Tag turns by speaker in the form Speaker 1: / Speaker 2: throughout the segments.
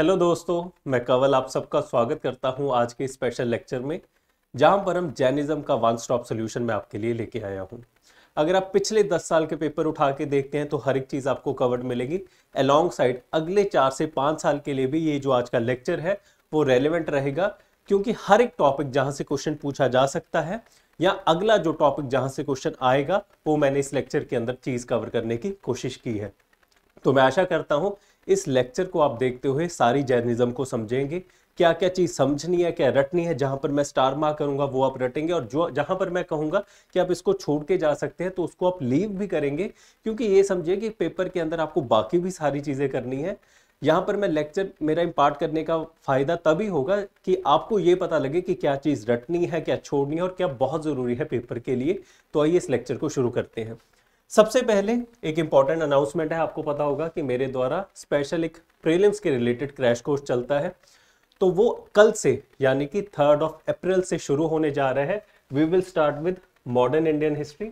Speaker 1: Hello दोस्तों मैं कवल आप सबका स्वागत करता हूं आज के स्पेशल लेक्चर में जहां पर हम जैनिज्म का वन स्टॉप सोल्यूशन मैं आपके लिए लेके आया हूं अगर आप पिछले दस साल के पेपर उठा के देखते हैं तो हर एक चीज़ आपको कवर्ड मिलेगी अलॉन्ग साइड अगले चार से पाँच साल के लिए भी ये जो आज का लेक्चर है वो रेलिवेंट रहेगा क्योंकि हर एक टॉपिक जहाँ से क्वेश्चन पूछा जा सकता है या अगला जो टॉपिक जहाँ से क्वेश्चन आएगा वो मैंने इस लेक्चर के अंदर चीज़ कवर करने की कोशिश की है तो मैं आशा करता हूँ इस लेक्चर को आप देखते हुए सारी जैनिज्म को समझेंगे क्या क्या चीज़ समझनी है क्या रटनी है जहां पर मैं स्टार मार्क करूंगा वो आप रटेंगे और जो जहां पर मैं कहूंगा कि आप इसको छोड़ के जा सकते हैं तो उसको आप लीव भी करेंगे क्योंकि ये समझिए कि पेपर के अंदर आपको बाकी भी सारी चीज़ें करनी है यहाँ पर मैं लेक्चर मेरा इम्पार्ट करने का फ़ायदा तभी होगा कि आपको ये पता लगे कि क्या चीज़ रटनी है क्या छोड़नी है और क्या बहुत ज़रूरी है पेपर के लिए तो आइए इस लेक्चर को शुरू करते हैं सबसे पहले एक इंपॉर्टेंट अनाउंसमेंट है आपको पता होगा कि मेरे द्वारा स्पेशल एक प्रीलिम्स के रिलेटेड क्रैश कोर्स चलता है तो वो कल से यानी कि थर्ड ऑफ अप्रैल से शुरू होने जा रहा है we will start with modern Indian history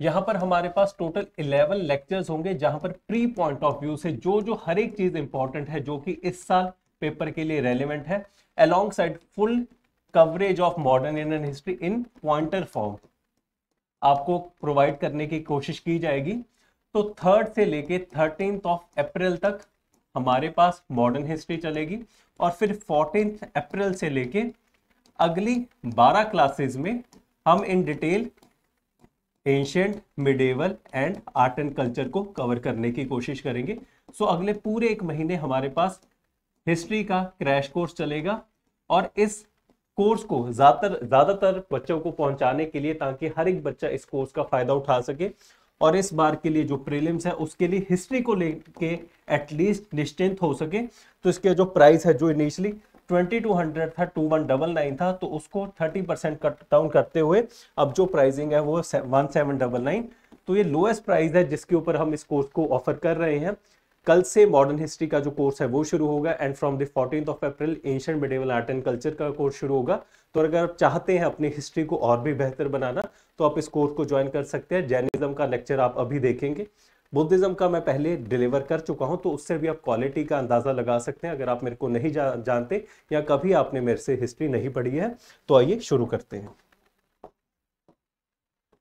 Speaker 1: यहां पर हमारे पास टोटल 11 लेक्चर्स होंगे जहां पर प्री पॉइंट ऑफ व्यू से जो जो हर एक चीज़ इंपॉर्टेंट है जो कि इस साल पेपर के लिए रेलिवेंट है alongside full coverage of modern Indian history in pointer form आपको प्रोवाइड करने की कोशिश की जाएगी तो थर्ड से लेके थर्टीन ऑफ अप्रैल तक हमारे पास मॉडर्न हिस्ट्री चलेगी और फिर फोर्टीन अप्रैल से लेके अगली बारह क्लासेस में हम in detail ancient medieval and art and culture को कवर करने की कोशिश करेंगे सो अगले पूरे एक महीने हमारे पास हिस्ट्री का क्रैश कोर्स चलेगा और इस कोर्स को ज्यादातर ज्यादातर बच्चों को पहुंचाने के लिए ताकि हर एक बच्चा इस कोर्स का फायदा उठा सके और इस बार के लिए जो प्रीलिम्स है उसके लिए हिस्ट्री को लेके एटलीस्ट निश्चिंत हो सके तो इसके जो प्राइस है जो इनिशियली ट्वेंटी टू हंड्रेड था टू वन डबल नाइन था तो उसको थर्टी परसेंट कट डाउन करते हुए अब जो प्राइसिंग है वो वन सेवन डबल नाइन तो ये लोएस्ट प्राइस है जिसके ऊपर हम इस कोर्स को ऑफर कर रहे हैं कल से मॉडर्न हिस्ट्री का जो कोर्स है वो शुरू होगा and from the fourteen of April ancient medieval art and culture का कोर्स शुरू होगा तो अगर आप चाहते हैं अपनी हिस्ट्री को और भी बेहतर बनाना तो आप इस कोर्स को ज्वाइन कर सकते हैं जैनिज्म का लेक्चर आप अभी देखेंगे बुद्धिज्म का मैं पहले डिलीवर कर चुका हूं तो उससे भी आप क्वालिटी का अंदाज़ा लगा सकते हैं अगर आप मेरे को नहीं जा, जानते या कभी आपने मेरे से हिस्ट्री नहीं पढ़ी है तो आइए शुरू करते हैं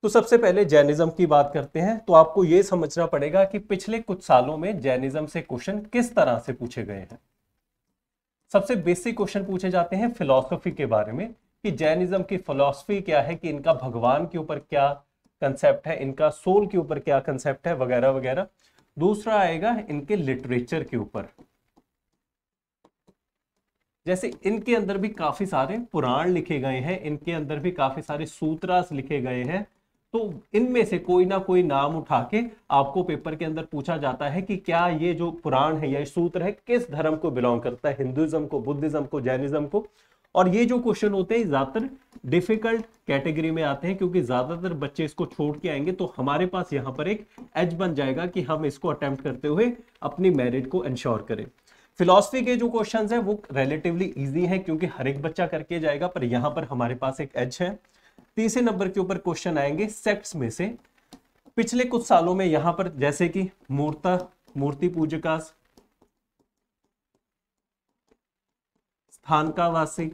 Speaker 1: तो सबसे पहले जैनिज्म की बात करते हैं तो आपको ये समझना पड़ेगा कि पिछले कुछ सालों में जैनिज्म से क्वेश्चन किस तरह से पूछे गए हैं सबसे बेसिक क्वेश्चन पूछे जाते हैं फिलॉसफी के बारे में कि जैनिज्म की फिलॉसफी क्या है कि इनका भगवान के ऊपर क्या कंसेप्ट है इनका सोल के ऊपर क्या कंसेप्ट है वगैरह वगैरह दूसरा आएगा इनके लिटरेचर के ऊपर जैसे इनके अंदर भी काफी सारे पुराण लिखे गए हैं इनके अंदर भी काफी सारे सूत्रास लिखे गए हैं तो इनमें से कोई ना कोई नाम उठा के आपको पेपर के अंदर पूछा जाता है कि क्या ये जो पुराण है या सूत्र है किस धर्म को बिलोंग करता है हिंदुज्म को बुद्धिज्म को जैनिज्म को और ये जो क्वेश्चन होते हैं ज्यादातर डिफिकल्ट कैटेगरी में आते हैं क्योंकि ज्यादातर बच्चे इसको छोड़ के आएंगे तो हमारे पास यहाँ पर एक एज बन जाएगा कि हम इसको अटेम्प्ट करते हुए अपनी मेरिट को इंश्योर करें फिलॉसफी के जो क्वेश्चंस हैं वो रिलेटिवली इजी हैं क्योंकि हर एक बच्चा करके जाएगा पर यहाँ पर हमारे पास एक एज है तीसरे नंबर के ऊपर क्वेश्चन आएंगे सेक्ट्स में से पिछले कुछ सालों में यहां पर जैसे कि मूर्ता मूर्ति पूजका स्थान का वासी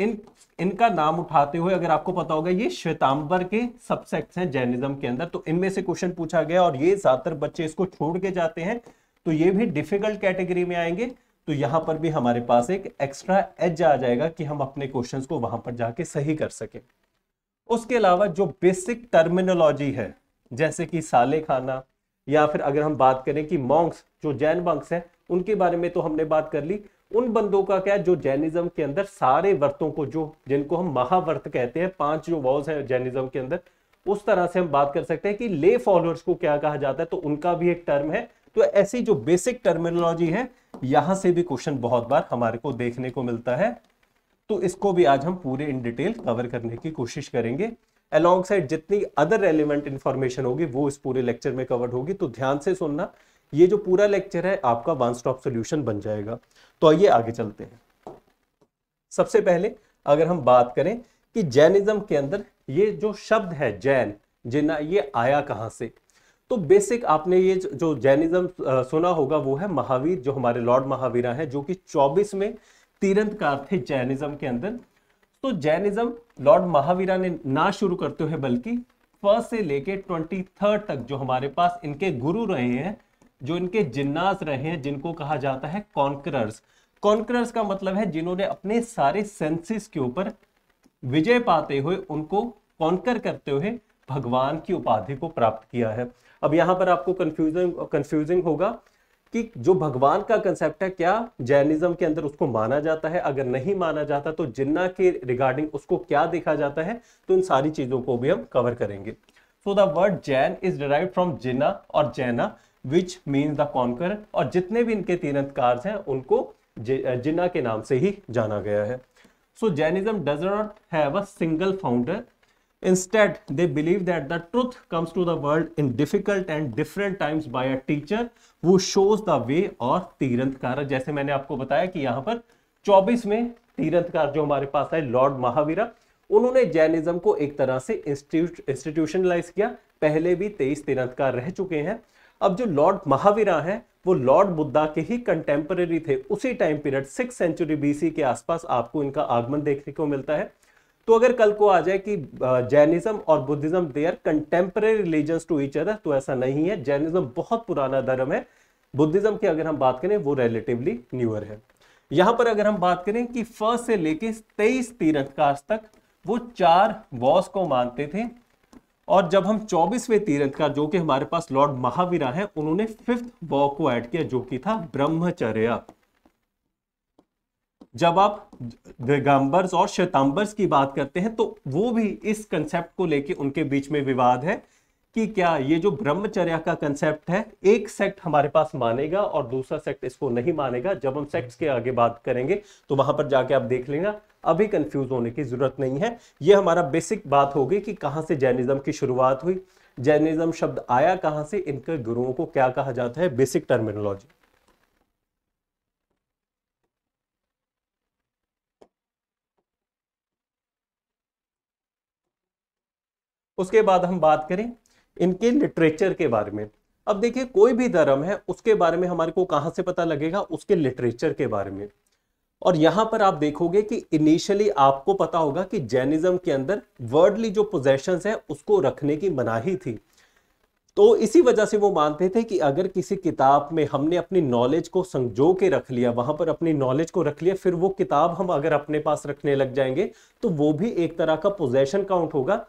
Speaker 1: इन इनका नाम उठाते हुए अगर आपको पता होगा ये श्वेतांबर के सबसेक्ट हैं जैनिज्म के अंदर तो इनमें से क्वेश्चन पूछा गया और ये ज्यादातर बच्चे इसको छोड़ के जाते हैं तो ये भी डिफिकल्ट कैटेगरी में आएंगे तो यहां पर भी हमारे पास एक एक्स्ट्रा एज आ जाएगा कि हम अपने क्वेश्चंस को वहां पर जाके सही कर सके उसके अलावा जो बेसिक टर्मिनोलॉजी है जैसे कि साले खाना या फिर अगर हम बात करें कि मॉन्क्स जो जैन मॉन्क्स हैं उनके बारे में तो हमने बात कर ली उन बंदों का क्या है जो जैनिज्म के अंदर सारे वर्तों को जो जिनको हम महावर्त कहते हैं पांच जो वॉल्स हैं जैनिज्म के अंदर उस तरह से हम बात कर सकते हैं कि ले फॉलोअर्स को क्या कहा जाता है तो उनका भी एक टर्म है तो ऐसी जो बेसिक टर्मिनोलॉजी है यहां से भी क्वेश्चन बहुत बार हमारे को देखने को मिलता है तो इसको भी आज हम पूरे इन डिटेल कवर करने की कोशिश करेंगे अलॉन्ग साइड जितनी अदर रेलिवेंट इंफॉर्मेशन होगी वो इस पूरे लेक्चर में कवर होगी तो ध्यान से सुनना ये जो पूरा लेक्चर है आपका वन स्टॉप सोल्यूशन बन जाएगा तो आइए आगे चलते हैं सबसे पहले अगर हम बात करें कि जैनिज्म के अंदर ये जो शब्द है जैन जिना ये आया कहां से तो बेसिक आपने ये जो जैनिज्म सुना होगा वो है महावीर जो हमारे लॉर्ड महावीरा हैं जो कि 24 में तीरंदकार थे जैनिज्म के अंदर तो जैनिज्म लॉर्ड महावीरा ने ना शुरू करते हुए बल्कि फर्स्ट से लेके ट्वेंटी थर्ड तक जो हमारे पास इनके गुरु रहे हैं जो इनके जिन्नास रहे हैं जिनको कहा जाता है कॉन्करर्स कॉन्करर्स का मतलब है जिन्होंने अपने सारे सेंसेस के ऊपर विजय पाते हुए उनको कॉन्कर करते हुए भगवान की उपाधि को प्राप्त किया है अब यहां पर आपको कंफ्यूजन कंफ्यूजिंग होगा कि जो भगवान का कंसेप्ट है क्या जैनिज्म के अंदर उसको माना जाता है अगर नहीं माना जाता तो जिन्ना के रिगार्डिंग उसको क्या देखा जाता है तो इन सारी चीजों को भी हम कवर करेंगे so the word Jain is derive from Jina और Jaina which mean the conquer और जितने भी इनके तीरंदाज हैं उनको जिन्ना के नाम से ही जाना गया है so Jainism does not have a single founder Instead, they believe that the truth comes to the world in difficult and different times by a teacher who shows the way or तीरंतकार jaise maine aapko bataya ki yahan par 24 mein तीरंतकार jo hamare paas hai lord mahavira उन्होंने Jainism को एक तरह से institutionalise किया पहले भी तेईस तीरंतकार रह चुके हैं अब जो लॉर्ड महावीरा हैं वो लॉर्ड बुद्धा के ही कंटेम्परेरी थे उसी time period six century BC के आसपास आपको इनका आगमन देखने को मिलता है तो अगर कल को आ जाए कि जैनिज्म और Buddhism they are contemporary religion to each other तो ऐसा नहीं है जैनिज्म बहुत पुराना धर्म है बुद्धिज्म की अगर हम बात करें वो रिलेटिवली न्यूअर है यहां पर अगर हम बात करें कि फर्स्ट से लेके तेईस तीर्थकाश तक वो चार वॉस को मानते थे और जब हम चौबीसवें तीर्थकार जो कि हमारे पास लॉर्ड महावीरा है उन्होंने फिफ्थ वॉ को ऐड किया जो कि था ब्रह्मचर्या जब आप दिगंबर्स और श्वेतांबर्स की बात करते हैं तो वो भी इस कंसेप्ट को लेके उनके बीच में विवाद है कि क्या ये जो ब्रह्मचर्या का कंसेप्ट है एक सेक्ट हमारे पास मानेगा और दूसरा सेक्ट इसको नहीं मानेगा जब हम सेक्ट्स के आगे बात करेंगे तो वहां पर जाके आप देख लेना अभी कंफ्यूज होने की जरूरत नहीं है ये हमारा बेसिक बात होगी कि कहाँ से जैनिज्म की शुरुआत हुई जैनिज्म शब्द आया कहां से इनके गुरुओं को क्या कहा जाता है बेसिक टर्मिनोलॉजी उसके बाद हम बात करें इनके लिटरेचर के बारे में अब देखिए कोई भी धर्म है उसके बारे में हमारे को कहां से पता लगेगा उसके लिटरेचर के बारे में और यहां पर आप देखोगे कि इनिशियली आपको पता होगा कि जैनिज्म के अंदर वर्डली जो पोजेशन है उसको रखने की मनाही थी तो इसी वजह से वो मानते थे कि अगर किसी किताब में हमने अपनी नॉलेज को संजो के रख लिया वहां पर अपनी नॉलेज को रख लिया फिर वो किताब हम अगर अपने पास रखने लग जाएंगे तो वो भी एक तरह का पोजेशन काउंट होगा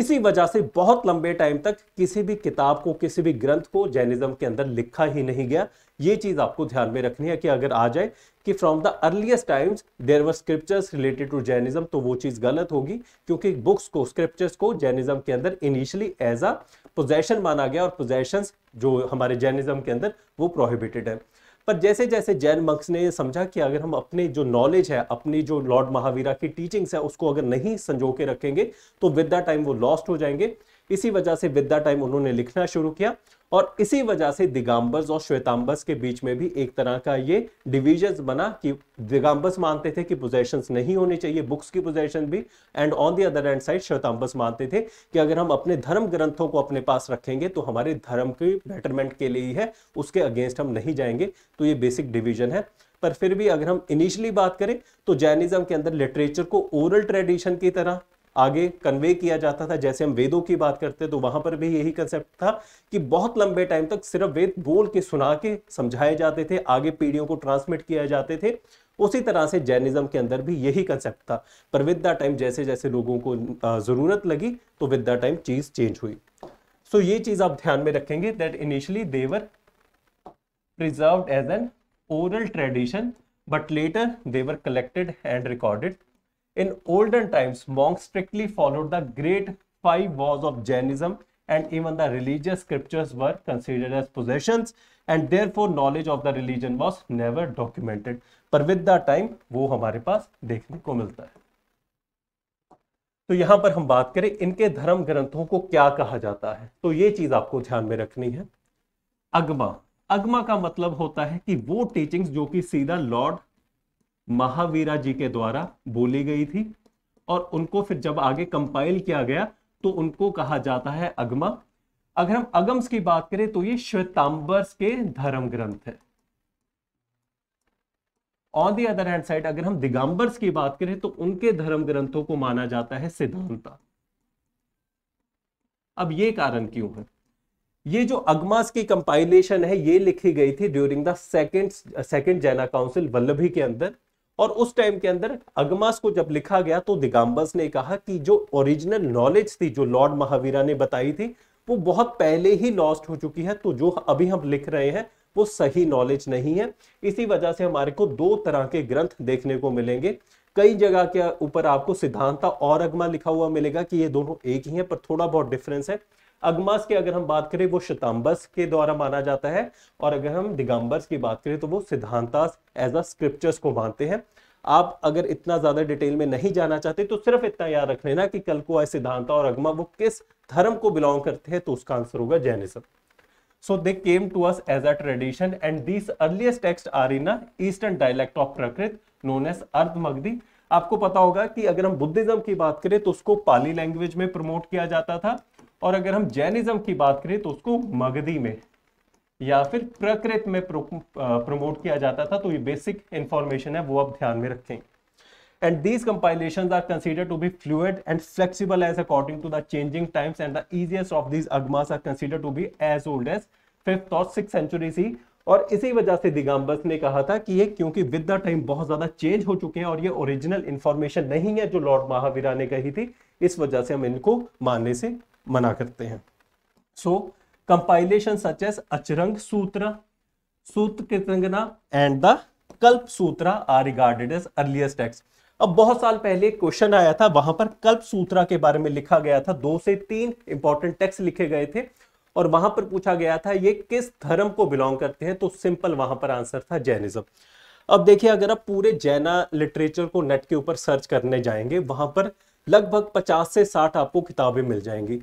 Speaker 1: इसी वजह से बहुत लंबे टाइम तक किसी भी किताब को किसी भी ग्रंथ को जैनिज्म के अंदर लिखा ही नहीं गया ये चीज आपको ध्यान में रखनी है कि अगर आ जाए कि from the earliest times there were scriptures related to Jainism तो वो चीज गलत होगी क्योंकि बुक्स को स्क्रिप्चर्स को जैनिज्म के अंदर इनिशियली एज अ पोजेशन माना गया और पोजेशन जो हमारे जैनिज्म के अंदर वो प्रोहिबिटेड है पर जैसे जैसे जैन मंक्स ने समझा कि अगर हम अपने जो नॉलेज है अपनी जो लॉर्ड महावीरा की टीचिंग्स है उसको अगर नहीं संजो के रखेंगे तो विद द टाइम वो लॉस्ट हो जाएंगे इसी वजह से विद्या टाइम उन्होंने लिखना शुरू किया और इसी वजह से दिगाम्बर्स और श्वेतांबर्स के बीच में भी एक तरह का ये डिविजन बना कि दिगाम्बर्स मानते थे कि पोजेशंस नहीं होने चाहिए बुक्स की पोजेशन भी and on the other end side Shvetambars मानते थे कि अगर हम अपने धर्म ग्रंथों को अपने पास रखेंगे तो हमारे धर्म की बेटरमेंट के लिए है उसके अगेंस्ट हम नहीं जाएंगे तो ये बेसिक डिविजन है पर फिर भी अगर हम इनिशियली बात करें तो जैनिज्म के अंदर लिटरेचर को ओरल ट्रेडिशन की तरह आगे कन्वे किया जाता था जैसे हम वेदों की बात करते तो वहां पर भी यही कंसेप्ट था कि बहुत लंबे टाइम तक सिर्फ वेद बोल के सुना के समझाए जाते थे आगे पीढ़ियों को ट्रांसमिट किया जाते थे उसी तरह से जैनिज्म के अंदर भी यही कंसेप्ट था पर विद द टाइम जैसे जैसे लोगों को ज़रूरत लगी तो विद द टाइम चीज़ चेंज हुई सो so, ये चीज़ आप ध्यान में रखेंगे that initially they were preserve as an oral tradition but later they were collected and recorded In olden times, monks strictly followed the great five laws of Jainism and even the religious scriptures were considered as possessions and therefore knowledge of the religion was never documented. पर with the time वो हमारे पास देखने को मिलता है तो यहां पर हम बात करें इनके धर्म ग्रंथों को क्या कहा जाता है तो ये चीज आपको ध्यान में रखनी है अगमा अगमा का मतलब होता है कि वो टीचिंग्स जो कि सीधा लॉर्ड महावीरा जी के द्वारा बोली गई थी और उनको फिर जब आगे कंपाइल किया गया तो उनको कहा जाता है अगमा अगर हम अगम्स की बात करें तो ये श्वेतांबर के धर्म ग्रंथ है on the other hand side अगर हम दिगंबर्स की बात करें तो उनके धर्म ग्रंथों को माना जाता है सिद्धांता अब ये कारण क्यों है ये जो अगमास की कंपाइलेशन है ये लिखी गई थी during the second second Jaina council Vallabhi के अंदर और उस टाइम के अंदर अगमास को जब लिखा गया तो दिगंबस ने कहा कि जो ओरिजिनल नॉलेज थी जो लॉर्ड महावीरा ने बताई थी वो बहुत पहले ही लॉस्ट हो चुकी है तो जो अभी हम लिख रहे हैं वो सही नॉलेज नहीं है इसी वजह से हमारे को दो तरह के ग्रंथ देखने को मिलेंगे कई जगह के ऊपर आपको सिद्धांता और अगमा लिखा हुआ मिलेगा कि ये दोनों एक ही है पर थोड़ा बहुत डिफरेंस है अगमास की अगर हम बात करें वो शताम्बस के द्वारा माना जाता है और अगर हम दिगंबर्स की बात करें तो वो सिद्धांतास एज अ स्क्रिप्चर्स को मानते हैं आप अगर इतना ज्यादा डिटेल में नहीं जाना चाहते तो सिर्फ इतना याद रख लेना कि कल को सिद्धांता और अगमा वो किस धर्म को बिलोंग करते हैं तो उसका आंसर होगा Jainism so they came to us as a tradition and this earliest text are in eastern dialect of Prakrit known as as आपको पता होगा कि अगर हम बुद्धिज्म की बात करें तो उसको पाली लैंग्वेज में प्रमोट किया जाता था और अगर हम जैनिज्म की बात करें तो उसको मगधी में या फिर प्रकृत में प्रमोट किया जाता था तो ये बेसिक इंफॉर्मेशन है वो आप ध्यान में रखें and these compilation are consider to be fluid and flexible as according to the changing times and the earliest of these Agamas are consider to be as old as fifth और six century C और इसी वजह से दिगंबस ने कहा था कि ये क्योंकि विद द टाइम बहुत ज्यादा चेंज हो चुके हैं और ये ओरिजिनल इंफॉर्मेशन नहीं है जो लॉर्ड महावीरा ने कही थी इस वजह से हम इनको मानने से मना करते हैं सो कंपाइलेशन सच एस अचरंग सूत्र सूत्र कृतंगना and the Kalpa Sutra are regarded as earliest text अब बहुत साल पहले एक क्वेश्चन आया था वहां पर कल्प सूत्रा के बारे में लिखा गया था दो से तीन इंपॉर्टेंट टेक्स्ट लिखे गए थे और वहां पर पूछा गया था ये किस धर्म को बिलोंग करते हैं तो सिंपल वहां पर आंसर था जैनिज्म अब देखिए अगर आप पूरे जैना लिटरेचर को नेट के ऊपर सर्च करने जाएंगे वहां पर लगभग 50 से 60 आपको किताबें मिल जाएंगी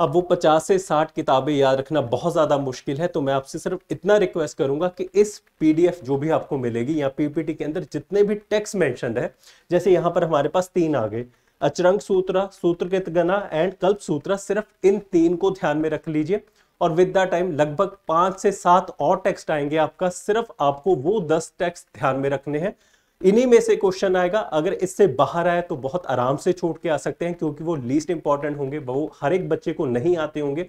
Speaker 1: अब वो पचास से साठ किताबें याद रखना बहुत ज़्यादा मुश्किल है तो मैं आपसे सिर्फ इतना रिक्वेस्ट करूंगा कि इस पीडीएफ जो भी आपको मिलेगी या पीपीटी के अंदर जितने भी टेक्स्ट मेंशन है जैसे यहाँ पर हमारे पास तीन आ गए अचरंग सूत्र सूत्रकृत गना एंड कल्प सूत्र सिर्फ इन तीन को ध्यान में रख लीजिए और विद द टाइम लगभग पांच से सात और टेक्स्ट आएंगे आपका सिर्फ आपको वो दस टेक्स्ट ध्यान में रखने हैं इन्हीं में से क्वेश्चन आएगा अगर इससे बाहर आए तो बहुत आराम से छोड़ के आ सकते हैं क्योंकि वो लीस्ट इंपॉर्टेंट होंगे वो हर एक बच्चे को नहीं आते होंगे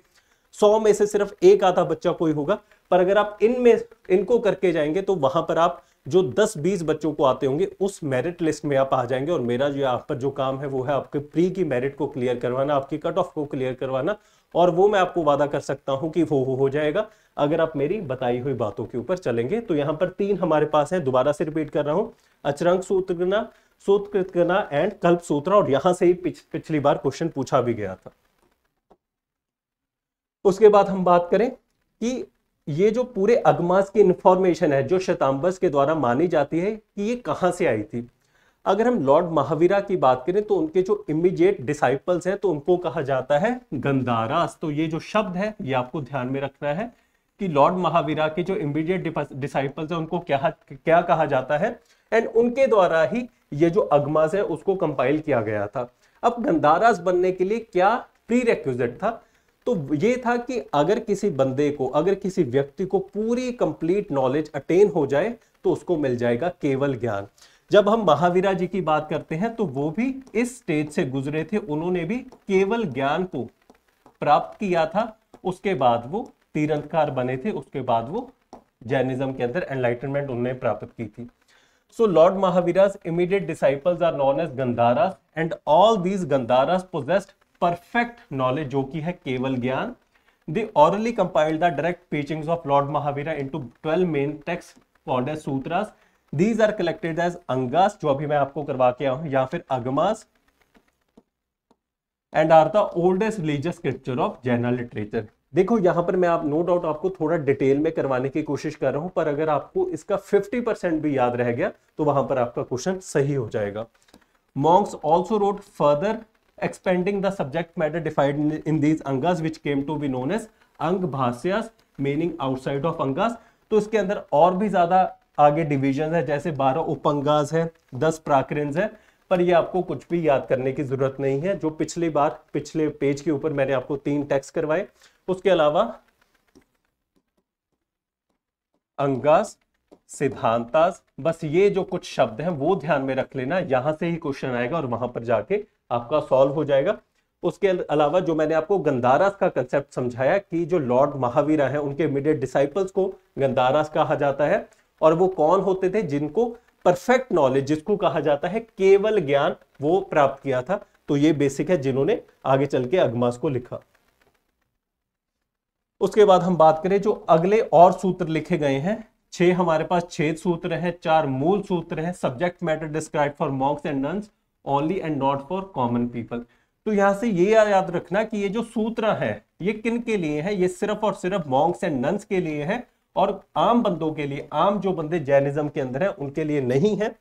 Speaker 1: सौ में से सिर्फ एक आधा बच्चा कोई होगा पर अगर आप इनमें इनको करके जाएंगे तो वहां पर आप जो 10-20 बच्चों को आते होंगे उस मेरिट लिस्ट में आप आ जाएंगे और मेरा जो आप पर जो काम है वो है आपके प्री की मेरिट को क्लियर करवाना आपकी कट ऑफ को क्लियर करवाना और वो मैं आपको वादा कर सकता हूं कि वो हो जाएगा अगर आप मेरी बताई हुई बातों के ऊपर चलेंगे तो यहां पर तीन हमारे पास है दोबारा से रिपीट कर रहा हूं अचरंग सूत्रगना सूत्रकृतगना एंड कल्प सूत्र और यहां से ही पिछ, पिछली बार क्वेश्चन पूछा भी गया था उसके बाद हम बात करें कि ये जो पूरे अगमास की इंफॉर्मेशन है जो शताम्बस के द्वारा मानी जाती है कि ये कहां से आई थी अगर हम लॉर्ड महावीरा की बात करें तो उनके जो इमीडिएट डिसाइपल्स हैं तो उनको कहा जाता है गंदारास तो ये जो शब्द है ये आपको ध्यान में रखना है कि लॉर्ड महावीरा के जो इमीडिएट डिसाइपल्स हैं उनको क्या क्या कहा जाता है एंड उनके द्वारा ही ये जो अगमाज है उसको कंपाइल किया गया था अब गंदारास बनने के लिए क्या प्री था तो ये था कि अगर किसी बंदे को अगर किसी व्यक्ति को पूरी कंप्लीट नॉलेज अटेन हो जाए तो उसको मिल जाएगा केवल ज्ञान जब हम महावीरा जी की बात करते हैं तो वो भी इस स्टेज से गुजरे थे उन्होंने भी केवल ज्ञान को प्राप्त किया था उसके बाद वो तीरंतकार बने थे उसके बाद वो जैनिज्म के अंदर एनलाइटनमेंट उन्होंने प्राप्त की थी so lord Mahavira's immediate disciples are known as Ganadharas and all these Ganadharas perfect knowledge जो की है Kevala Jnana they orally compiled the direct teachings of lord Mahavira into twelve main texts for the Sutras these are collected as Angas जो अभी मैं आपको करवा के आऊ या फिर Agamas and are the oldest religious scripture of general literature देखो यहां पर मैं आप नो no डाउट आपको थोड़ा डिटेल में करवाने की कोशिश कर रहा हूं पर अगर आपको इसका 50 परसेंट भी याद रह गया तो वहां पर आपका क्वेश्चन सही हो जाएगा monks also wrote further expanding the subject matter defined in these Angas which came to be known as Anga Bhashyas meaning outside of Angas तो इसके अंदर और भी ज्यादा आगे डिविजन है जैसे बारह उपंगाज है दस प्राकृंज है पर ये आपको कुछ भी याद करने की जरूरत नहीं है जो पिछली बार पिछले पेज के ऊपर मैंने आपको तीन टैक्स करवाए उसके अलावा अंगास सिद्धांतास बस ये जो कुछ शब्द हैं वो ध्यान में रख लेना यहां से ही क्वेश्चन आएगा और वहां पर जाके आपका सॉल्व हो जाएगा उसके अलावा जो मैंने आपको गंदारास का कंसेप्ट समझाया कि जो लॉर्ड महावीरा है उनके इमीडिएट डिसाइपल्स को गंदारास कहा जाता है और वो कौन होते थे जिनको परफेक्ट नॉलेज जिसको कहा जाता है केवल ज्ञान वो प्राप्त किया था तो ये बेसिक है जिन्होंने आगे चल के अगमास को लिखा उसके बाद हम बात करें जो अगले और सूत्र लिखे गए हैं छह हमारे पास छेद सूत्र हैं चार मूल सूत्र हैं subject matter describe for monks and nuns only and not for common people तो यहां से ये याद रखना कि ये जो सूत्र है ये किन के लिए है ये सिर्फ और सिर्फ मॉन्क्स एंड नंस के लिए है और आम बंदों के लिए आम जो बंदे जैनिज्म के अंदर हैं उनके लिए नहीं है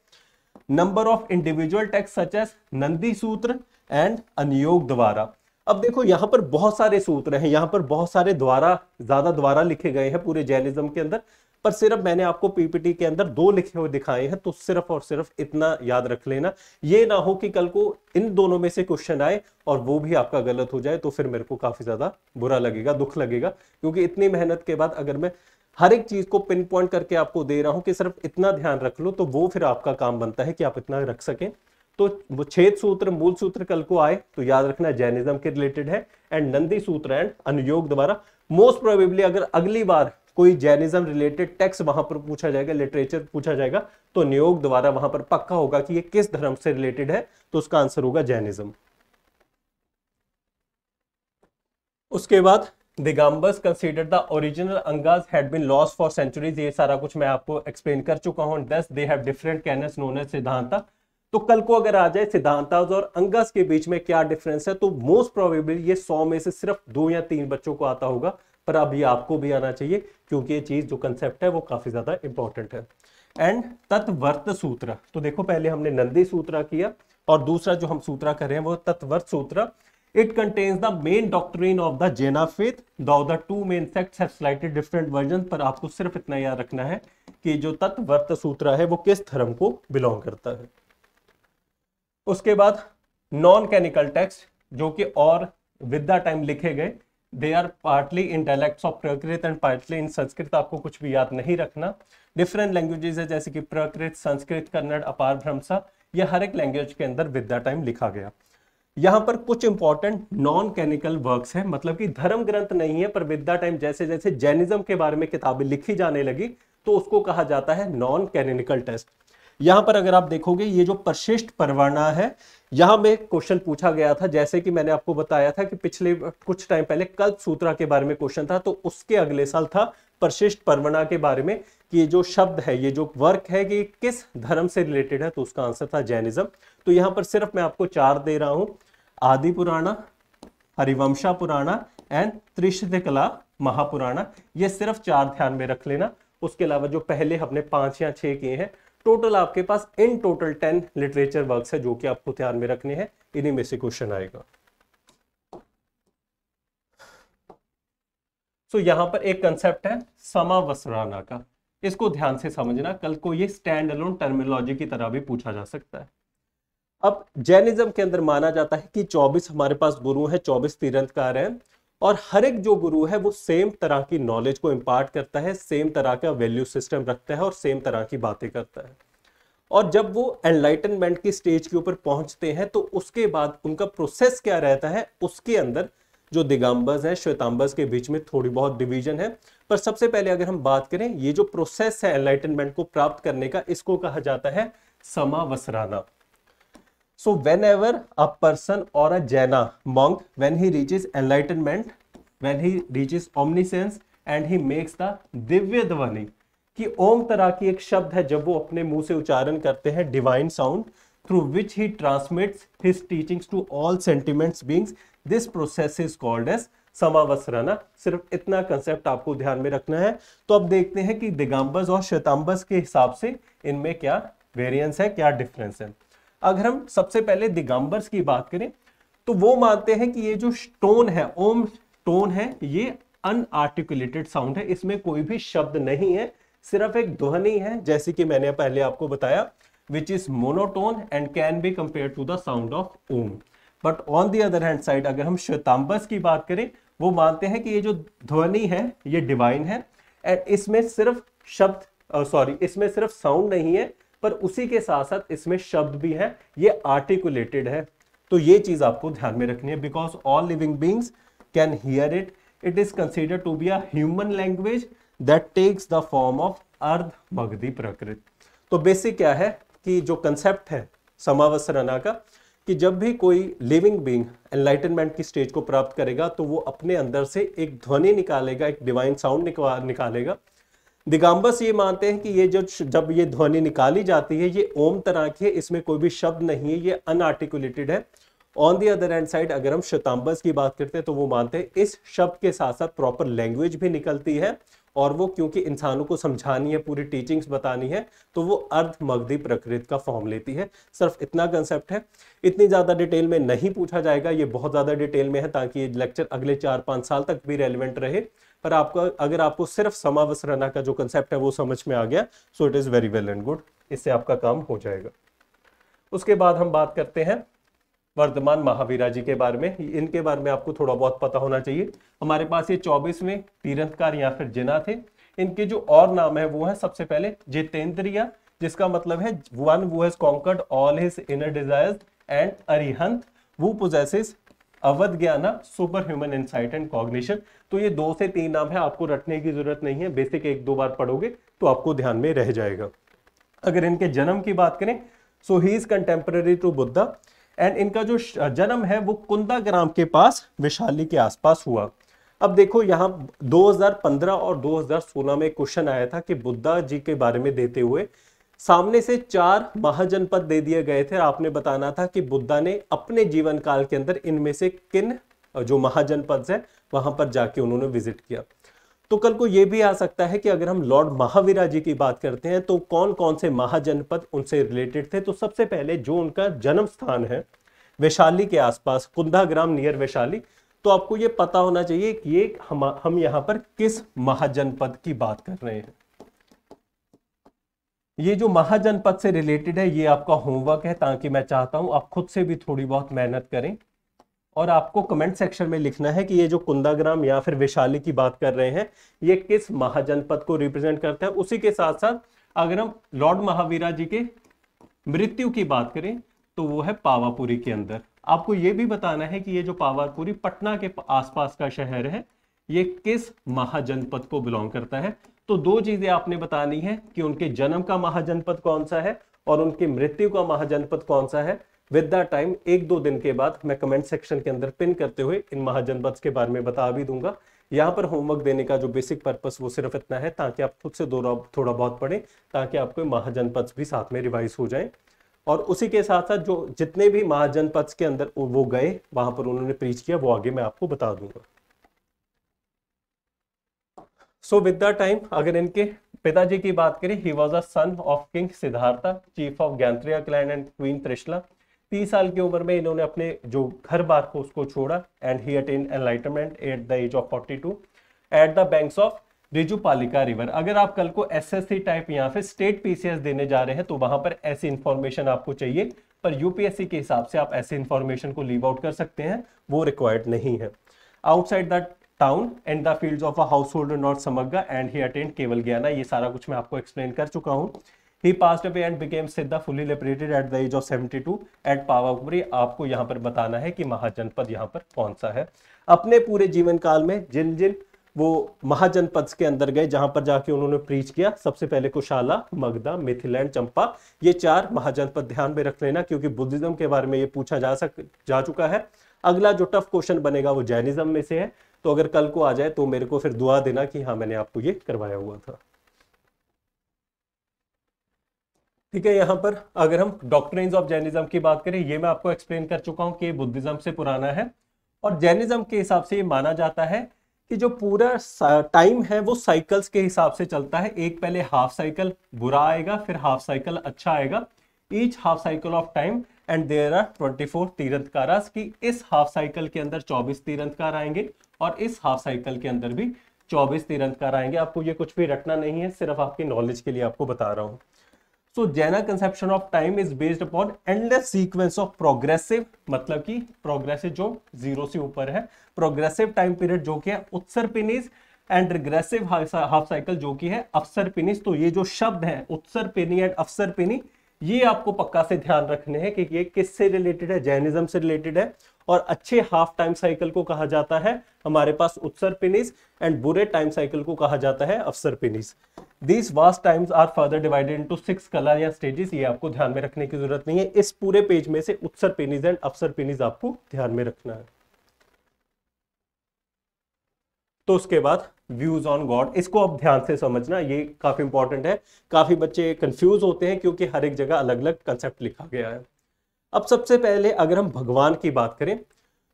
Speaker 1: number of individual texts such as Nandi Sutra and अनियोग द्वारा अब देखो यहां पर बहुत सारे सूत्र हैं यहां पर बहुत सारे द्वारा ज्यादा द्वारा लिखे गए हैं पूरे जैनिज्म के अंदर पर सिर्फ मैंने आपको पीपीटी के अंदर दो लिखे हुए दिखाए हैं तो सिर्फ और सिर्फ इतना याद रख लेना ये ना हो कि कल को इन दोनों में से क्वेश्चन आए और वो भी आपका गलत हो जाए तो फिर मेरे को काफी ज्यादा बुरा लगेगा दुख लगेगा क्योंकि इतनी मेहनत के बाद अगर मैं हर एक चीज को पिन पॉइंट करके आपको दे रहा हूं कि सिर्फ इतना ध्यान रख लो तो वो फिर आपका काम बनता है कि आप इतना रख सकें तो वो छेद सूत्र मूल सूत्र कल को आए तो याद रखना जैनिज्म के रिलेटेड है एंड नंदी सूत्र एंड अनुयोग द्वारा मोस्ट प्रोबेबली अगर अगली बार कोई जैनिज्म रिलेटेड टेक्स्ट वहां पर पूछा जाएगा लिटरेचर पूछा जाएगा तो नियोग द्वारा वहां पर पक्का होगा कि ये किस धर्म से रिलेटेड है तो उसका आंसर होगा जैनिज्म उसके बाद Digambars consider the original Angas had been lost for centuries ये सारा कुछ मैं आपको एक्सप्लेन कर चुका हूँ thus they have different canons known as Siddhanta तो कल को अगर आ जाए सिद्धांताज और अंगस के बीच में क्या डिफरेंस है तो मोस्ट प्रोबेबली ये सौ में से सिर्फ दो या तीन बच्चों को आता होगा पर अब ये आपको भी आना चाहिए क्योंकि ये चीज जो कंसेप्ट है वो काफी ज्यादा इंपॉर्टेंट है एंड तत्वर्त सूत्र तो देखो पहले हमने नंदी सूत्र किया और दूसरा जो हम सूत्र कर रहे हैं वो तत्वर्त सूत्र It contains the main doctrine of the Jaina faith. Though the two main sects have slightly different versions, पर आपको सिर्फ इतना याद रखना है कि जो तत्वर्त सूत्र है वो किस धर्म को बिलोंग करता है उसके बाद नॉन कैनिकल टेक्स्ट जो कि और विद द टाइम लिखे गए they are partly in dialects of Prakrit and partly in Sanskrit आपको कुछ भी याद नहीं रखना डिफरेंट लैंग्वेजेस है जैसे कि प्रकृत संस्कृत कन्नड़ अपार भ्रमसा ये हर एक लैंग्वेज के अंदर विद द टाइम लिखा गया यहां पर कुछ इंपॉर्टेंट नॉन केनिकल वर्क्स हैं मतलब कि धर्म ग्रंथ नहीं है पर विद्या टाइम जैसे जैसे जैनिज्म के बारे में किताबें लिखी जाने लगी तो उसको कहा जाता है नॉन कैनिकल टेस्ट यहां पर अगर आप देखोगे ये जो प्रशिष्ट परवाना है यहां में क्वेश्चन पूछा गया था जैसे कि मैंने आपको बताया था कि पिछले कुछ टाइम पहले कल्प सूत्रा के बारे में क्वेश्चन था तो उसके अगले साल था परशिष्ट परवना के बारे में कि ये जो शब्द है ये जो वर्क है कि किस धर्म से रिलेटेड है तो उसका आंसर था जैनिज्म तो यहां पर सिर्फ मैं आपको चार दे रहा हूं आदि पुराणा हरिवंशा पुराणा एंड त्रिशद कला महापुराणा ये सिर्फ चार ध्यान में रख लेना उसके अलावा जो पहले हमने पांच या छह किए हैं टोटल आपके पास in total ten literature works है जो कि आपको ध्यान में रखने हैं इन्हीं में से क्वेश्चन आएगा सो so, पर एक कंसेप्ट है समावसराना का इसको ध्यान से समझना कल को ये स्टैंड अलोन टर्मिनोलॉजी की तरह भी पूछा जा सकता है अब जैनिज्म के अंदर माना जाता है कि 24 हमारे पास गुरु हैं 24 तीर्थकार हैं और हर एक जो गुरु है वो सेम तरह की नॉलेज को इम्पार्ट करता है सेम तरह का वैल्यू सिस्टम रखता है और सेम तरह की बातें करता है और जब वो एनलाइटनमेंट की स्टेज के ऊपर पहुंचते हैं तो उसके बाद उनका प्रोसेस क्या रहता है उसके अंदर जो दिगंबर्स हैं श्वेतांबर्स के बीच में थोड़ी बहुत डिवीजन है पर सबसे पहले अगर हम बात करें ये जो प्रोसेस है एनलाइटनमेंट को प्राप्त करने का इसको कहा जाता है Samavasarana so whenever a person or a jaina monk when he reaches enlightenment when he reaches omniscience and he makes the Divya Dhwani कि ओम तरह की एक शब्द है जब वो अपने मुंह से उच्चारण करते हैं divine sound through which he transmits his teachings to all sentiments beings this process is called as Samavasarana सिर्फ इतना कंसेप्ट आपको ध्यान में रखना है तो अब देखते हैं कि दिगंबस और श्वेतांबस के हिसाब से इनमें क्या वेरियंस है क्या डिफरेंस है अगर हम सबसे पहले दिगंबर्स की बात करें तो वो मानते हैं कि ये जो टोन है ओम टोन है ये अनआर्टिकुलेटेड साउंड है इसमें कोई भी शब्द नहीं है सिर्फ एक ध्वनि है जैसे कि मैंने पहले आपको बताया which is monotone and can be compare to the sound of Om but on the other hand side अगर हम श्वेतांबस की बात करें वो मानते हैं कि ये जो ध्वनि है ये डिवाइन है एंड इसमें सिर्फ शब्द सॉरी uh, इसमें सिर्फ साउंड नहीं है पर उसी के साथ साथ इसमें शब्द भी है ये आर्टिकुलेटेड है तो ये चीज आपको ध्यान में रखनी है because all living beings can hear it it is consider to be human language that takes the form of Ardha Magadhi प्रकृत तो बेसिक क्या है कि जो कंसेप्ट है समावसरना का कि जब भी कोई लिविंग बींग एनलाइटनमेंट की स्टेज को प्राप्त करेगा तो वो अपने अंदर से एक ध्वनि निकालेगा एक डिवाइन साउंड निकालेगा दिगंबस ये मानते हैं कि ये जो जब ये ध्वनि निकाली जाती है ये ओम तरह की है इसमें कोई भी शब्द नहीं है ये अनआर्टिकुलेटेड है on the other end side अगर हम शताम्बस की बात करते हैं तो वो मानते हैं इस शब्द के साथ साथ प्रॉपर लैंग्वेज भी निकलती है और वो क्योंकि इंसानों को समझानी है पूरी टीचिंग्स बतानी है तो वो अर्ध मगधी प्रकृति का फॉर्म लेती है सिर्फ इतना कंसेप्ट है इतनी ज़्यादा डिटेल में नहीं पूछा जाएगा ये बहुत ज़्यादा डिटेल में है ताकि ये लेक्चर अगले चार पाँच साल तक भी रेलिवेंट रहे पर आपका अगर आपको सिर्फ समावसरना का जो कंसेप्ट है वो समझ में आ गया so it is very well and good इससे आपका काम हो जाएगा उसके बाद हम बात करते हैं वर्धमान महावीरा जी के बारे में इनके बारे में आपको थोड़ा बहुत पता होना चाहिए हमारे पास ये चौबीसवें तीरंतकार या फिर जिना थे इनके जो और नाम है वो है सबसे पहले जितेंद्रिया जिसका मतलब है वन वो has conquered all his inner desires and Arihant वो possesses Avadhi Jnana super human insight and cognition तो ये दो से तीन नाम है आपको रटने की जरूरत नहीं है बेसिक एक दो बार पढ़ोगे तो आपको ध्यान में रह जाएगा अगर इनके जन्म की बात करें so he is contemporary to Buddha and इनका जो जन्म है वो कुंदा ग्राम के पास वैशाली के आसपास हुआ अब देखो यहाँ 2015 और 2016 में क्वेश्चन आया था कि बुद्धा जी के बारे में देते हुए सामने से चार महाजनपद दे दिए गए थे आपने बताना था कि बुद्धा ने अपने जीवन काल के अंदर इनमें से किन जो महाजनपद है वहां पर जाके उन्होंने विजिट किया तो कल को यह भी आ सकता है कि अगर हम लॉर्ड महावीरा जी की बात करते हैं तो कौन कौन से महाजनपद उनसे रिलेटेड थे तो सबसे पहले जो उनका जन्म स्थान है वैशाली के आसपास कुंदा ग्राम नियर वैशाली तो आपको ये पता होना चाहिए कि ये हम हम यहां पर किस महाजनपद की बात कर रहे हैं ये जो महाजनपद से रिलेटेड है ये आपका होमवर्क है ताकि मैं चाहता हूं आप खुद से भी थोड़ी बहुत मेहनत करें और आपको कमेंट सेक्शन में लिखना है कि ये जो कुंदाग्राम या फिर वैशाली की बात कर रहे हैं ये किस महाजनपद को रिप्रेजेंट करता है उसी के साथ साथ अगर हम लॉर्ड महावीरा जी के मृत्यु की बात करें तो वो है पावापुरी के अंदर आपको ये भी बताना है कि ये जो पावापुरी पटना के आसपास का शहर है ये किस महाजनपद को बिलोंग करता है तो दो चीजें आपने बतानी है कि उनके जन्म का महाजनपद कौन सा है और उनकी मृत्यु का महाजनपद कौन सा है विद द टाइम एक दो दिन के बाद मैं कमेंट सेक्शन के अंदर पिन करते हुए इन महाजनपद के बारे में बता भी दूंगा यहाँ पर होमवर्क देने का जो बेसिक पर्पस वो सिर्फ इतना है ताकि आप खुद से थोड़ा बहुत पढ़ें ताकि आपको महाजनपद भी साथ में रिवाइज हो जाए और उसी के साथ साथ जो जितने भी महाजनपद के अंदर वो गए वहां पर उन्होंने प्रीच किया वो आगे मैं आपको बता दूंगा सो विद द टाइम अगर इनके पिताजी की बात करें he was a son of king Siddhartha chief of Jnatrika clan and queen Trishala तीस साल की उम्र में इन्होंने अपने जो घर बार को उसको छोड़ा and he attain enlightenment at the age of forty two at the banks of Rijupalika river अगर आप कल को एसएससी टाइप यहाँ पे स्टेट पीसीएस देने जा रहे हैं तो वहां पर ऐसी इंफॉर्मेशन आपको चाहिए पर यूपीएससी के हिसाब से आप ऐसे इंफॉर्मेशन को लीव आउट कर सकते हैं वो रिक्वायर्ड नहीं है outside the town and the field of a household not समग्गा and he attend Kevala Jnana ये सारा कुछ मैं आपको एक्सप्लेन कर चुका हूँ he passed away and became siddha fully liberated at the age of 72 at Pawapuri आपको यहाँ पर बताना है कि महाजनपद यहाँ पर कौन सा है अपने पूरे जीवन काल में जिन जिन वो महाजनपद के अंदर गए जहां पर जाके उन्होंने प्रीच किया सबसे पहले कुशाला मगधा मिथिलैंड चंपा ये चार महाजनपद ध्यान में रख लेना क्योंकि बुद्धिज्म के बारे में ये पूछा जा सक जा चुका है अगला जो टफ क्वेश्चन बनेगा वो जैनिज्म में से है तो अगर कल को आ जाए तो मेरे को फिर दुआ देना कि हाँ मैंने आपको ये करवाया हुआ था ठीक है यहाँ पर अगर हम डॉक्ट्रेन्स ऑफ जैनिज्म की बात करें ये मैं आपको एक्सप्लेन कर चुका हूँ कि ये बुद्धिज्म से पुराना है और जैनिज्म के हिसाब से ये माना जाता है कि जो पूरा टाइम है वो साइकिल्स के हिसाब से चलता है एक पहले हाफ साइकिल बुरा आएगा फिर हाफ साइकिल अच्छा आएगा each half cycle of time and there are twenty four Tirthankaras की इस हाफ साइकिल के अंदर चौबीस तीरंतकार आएंगे और इस हाफ साइकिल के अंदर भी चौबीस तीरंतकार आएंगे आपको ये कुछ भी रटना नहीं है सिर्फ आपकी नॉलेज के लिए आपको बता रहा हूँ so Jaina conception of time is based upon endless sequence of progressive मतलब कि प्रोग्रेसिव जो जीरो से ऊपर है प्रोग्रेसिव टाइम पीरियड जो कि है Utsar and regressive half cycle जो कि है अफसर तो ये जो शब्द है उत्सर पिनी एंड अफसर पिनी ये आपको पक्का से ध्यान रखने हैं कि ये किससे रिलेटेड है जैनिज्म से रिलेटेड है और अच्छे हाफ टाइम साइकिल को कहा जाता है हमारे पास उत्सर पिनिस एंड बुरे टाइम साइकिल को कहा जाता है Avasarpinis these vast times are further divided into six colour या स्टेजेस ये आपको ध्यान में रखने की जरूरत नहीं है इस पूरे पेज में से उत्सर पिनिस एंड अफसर पिनिस आपको ध्यान में रखना है तो उसके बाद व्यूज ऑन गॉड इसको आप ध्यान से समझना ये काफी इंपॉर्टेंट है काफी बच्चे कंफ्यूज होते हैं क्योंकि हर एक जगह अलग अलग कंसेप्ट लिखा गया है अब सबसे पहले अगर हम भगवान की बात करें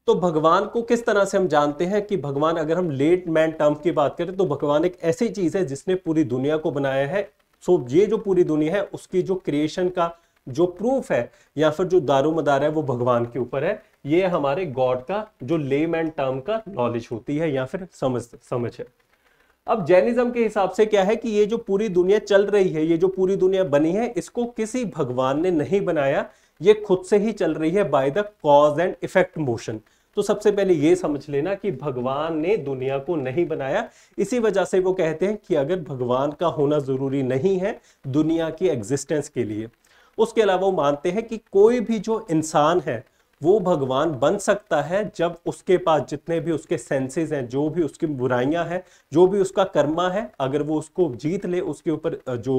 Speaker 1: तो भगवान को किस तरह से हम जानते हैं कि भगवान अगर हम लेट मैन टर्म की बात करें तो भगवान एक ऐसी चीज है जिसने पूरी दुनिया को बनाया है सो so, ये जो पूरी दुनिया है उसकी जो क्रिएशन का जो प्रूफ है या फिर जो दारोमदार है वो भगवान के ऊपर है ये हमारे गॉड का जो ले मैन टर्म का नॉलेज होती है या फिर समझ समझ है अब जैनिज्म के हिसाब से क्या है कि ये जो पूरी दुनिया चल रही है ये जो पूरी दुनिया बनी है इसको किसी भगवान ने नहीं बनाया ये खुद से ही चल रही है by the cause and effect motion तो सबसे पहले ये समझ लेना कि भगवान ने दुनिया को नहीं बनाया इसी वजह से वो कहते हैं कि अगर भगवान का होना ज़रूरी नहीं है दुनिया की एग्जिस्टेंस के लिए उसके अलावा वो मानते हैं कि कोई भी जो इंसान है वो भगवान बन सकता है जब उसके पास जितने भी उसके सेंसेस हैं जो भी उसकी बुराइयां हैं जो भी उसका कर्मा है अगर वो उसको जीत ले उसके ऊपर जो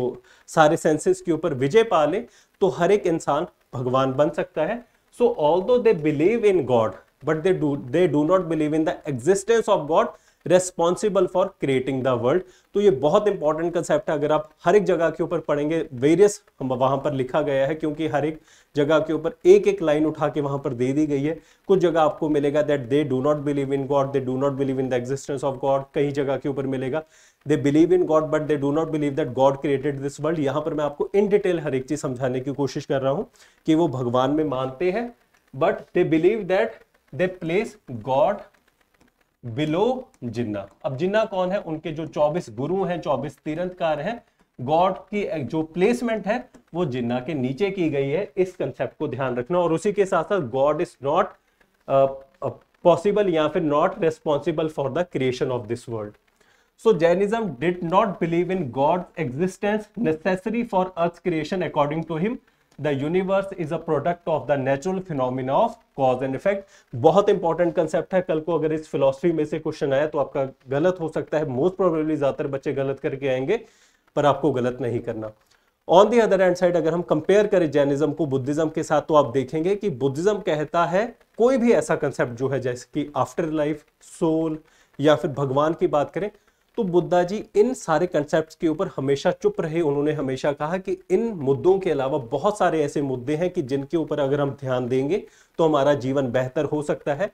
Speaker 1: सारे सेंसेस के ऊपर विजय पा ले तो हर एक इंसान भगवान बन सकता है so although they believe in god but they do they do not believe in the existence of god responsible for creating the world तो ये बहुत इंपॉर्टेंट कंसेप्ट है अगर आप हर एक जगह के ऊपर पढ़ेंगे वेरियस वहां पर लिखा गया है क्योंकि हर एक जगह के ऊपर एक एक लाइन उठा के वहां पर दे दी गई है कुछ जगह आपको मिलेगा that they do not believe in god they do not believe in the existence of god कई जगह के ऊपर मिलेगा they believe in god but they do not believe that god created this world यहां पर मैं आपको इन डिटेल हर एक चीज समझाने की कोशिश कर रहा हूं कि वो भगवान में मानते हैं but they believe that they place god below Jina अब जिन्ना कौन है उनके जो 24 गुरु हैं 24 तीरंतकार हैं गॉड की जो प्लेसमेंट है वो जिन्ना के नीचे की गई है इस कंसेप्ट को ध्यान रखना और उसी के साथ साथ गॉड इज नॉट पॉसिबल या फिर not responsible for the creation of this world so Jainism did not believe in god existence necessary for earth creation according to him the universe is a product of the natural phenomena of cause and effect बहुत important concept है कल को अगर इस philosophy में से question आया तो आपका गलत हो सकता है मोस्ट प्रोबेबली ज्यादातर बच्चे गलत करके आएंगे पर आपको गलत नहीं करना on the other end side अगर हम कंपेयर करें जैनिज्म को बुद्धिज्म के साथ तो आप देखेंगे कि बुद्धिज्म कहता है कोई भी ऐसा कंसेप्ट जो है जैसे कि आफ्टर लाइफ सोल या फिर भगवान की बात करें तो बुद्धा जी इन सारे कंसेप्ट के ऊपर हमेशा चुप रहे उन्होंने हमेशा कहा कि इन मुद्दों के अलावा बहुत सारे ऐसे मुद्दे हैं कि जिनके ऊपर अगर हम ध्यान देंगे तो हमारा जीवन बेहतर हो सकता है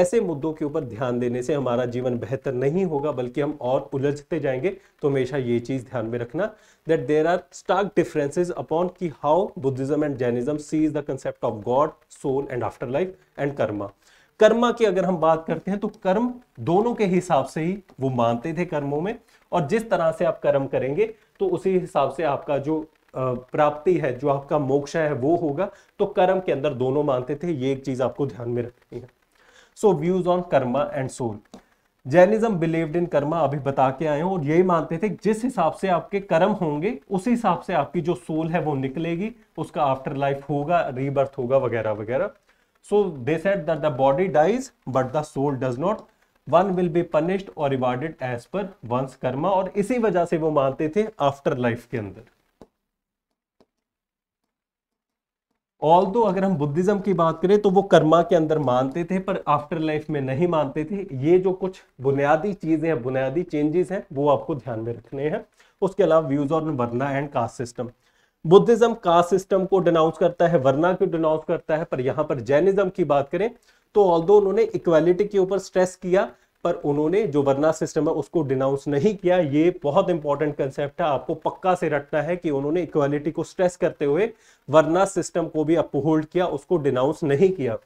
Speaker 1: ऐसे मुद्दों के ऊपर ध्यान देने से हमारा जीवन बेहतर नहीं होगा बल्कि हम और उलझते जाएंगे तो हमेशा ये चीज़ ध्यान में रखना that there are stark differences upon की how Buddhism and Jainism sees the concept of god soul and after life and karma karma की अगर हम बात करते हैं तो कर्म दोनों के हिसाब से ही वो मानते थे कर्मों में और जिस तरह से आप कर्म करेंगे तो उसी हिसाब से आपका जो प्राप्ति है जो आपका मोक्ष है वो होगा तो कर्म के अंदर दोनों मानते थे ये एक चीज आपको ध्यान में रखनी है so views on karma and soul Jainism believed in karma अभी बता के आए हैं और यही मानते थे जिस हिसाब से आपके कर्म होंगे उसी हिसाब से आपकी जो सोल है वो निकलेगी उसका आफ्टर लाइफ होगा रीबर्थ होगा वगैरह वगैरह So they said that the body dies but the soul does not. One will be punished or rewarded as per one's karma aur isi wajah se wo mante the after life ke andar although अगर हम Buddhism की बात करें तो वो कर्मा के अंदर मानते थे पर आफ्टर लाइफ में नहीं मानते थे ये जो कुछ बुनियादी चीज़ें हैं बुनियादी चेंजेस हैं वो आपको ध्यान में रखने हैं उसके अलावा views on varna and caste system Buddhism caste system को डिनाउंस करता है वर्ना को डिनाउंस करता है पर यहां पर जैनिज्म की बात करें तो ऑल्दो उन्होंने इक्वालिटी के ऊपर स्ट्रेस किया पर उन्होंने जो वर्ना सिस्टम है उसको डिनाउंस नहीं किया ये बहुत इंपॉर्टेंट कंसेप्ट है आपको पक्का से रटना है कि उन्होंने इक्वालिटी को स्ट्रेस करते हुए वर्ना सिस्टम को भी अपहोल्ड किया उसको डिनाउंस नहीं किया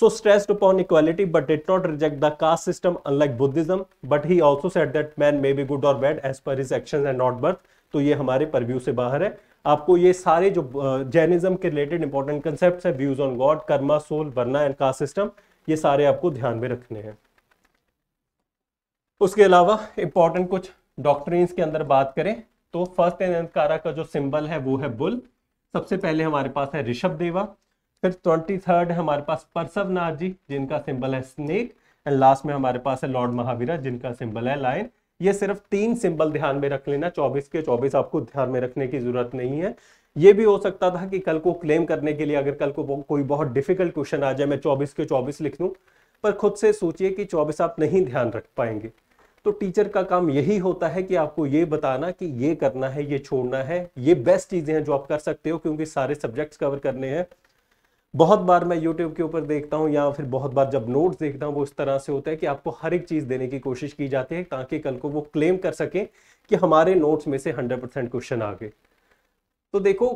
Speaker 1: so stressed upon equality but did not reject the caste system unlike Buddhism but he also said that man may be good और bad as per his action and not birth तो ये हमारे purview से बाहर है आपको ये सारे जो जैनिज्म के रिलेटेड इंपॉर्टेंट कंसेप्ट है views on god karma soul varna and caste system ये सारे आपको ध्यान में रखने हैं उसके अलावा इंपॉर्टेंट कुछ डॉक्ट्रीन्स के अंदर बात करें तो फर्स्ट एनकारा का जो सिंबल है वो है बुल सबसे पहले हमारे पास है ऋषभ देवा फिर ट्वेंटी थर्ड है हमारे पास परसव नाथ जी जिनका सिंबल है स्नेक एंड लास्ट में हमारे पास है लॉर्ड महावीरा जिनका सिंबल है लाइन ये सिर्फ तीन सिंबल ध्यान में रख लेना चौबीस के चौबीस आपको ध्यान में रखने की जरूरत नहीं है ये भी हो सकता था कि कल को क्लेम करने के लिए अगर कल को कोई बहुत डिफिकल्ट क्वेश्चन आ जाए मैं चौबीस के चौबीस लिख लूँ पर खुद से सोचिए कि चौबीस आप नहीं ध्यान रख पाएंगे तो टीचर का काम यही होता है कि आपको ये बताना कि ये करना है ये छोड़ना है ये बेस्ट चीजें हैं जो आप कर सकते हो क्योंकि सारे सब्जेक्ट्स कवर करने हैं बहुत बार मैं यूट्यूब के ऊपर देखता हूँ या फिर बहुत बार जब नोट्स देखता हूँ वो इस तरह से होता है कि आपको हर एक चीज़ देने की कोशिश की जाती है ताकि कल को वो क्लेम कर सकें कि हमारे नोट्स में से हंड्रेड परसेंट क्वेश्चन आ गए तो देखो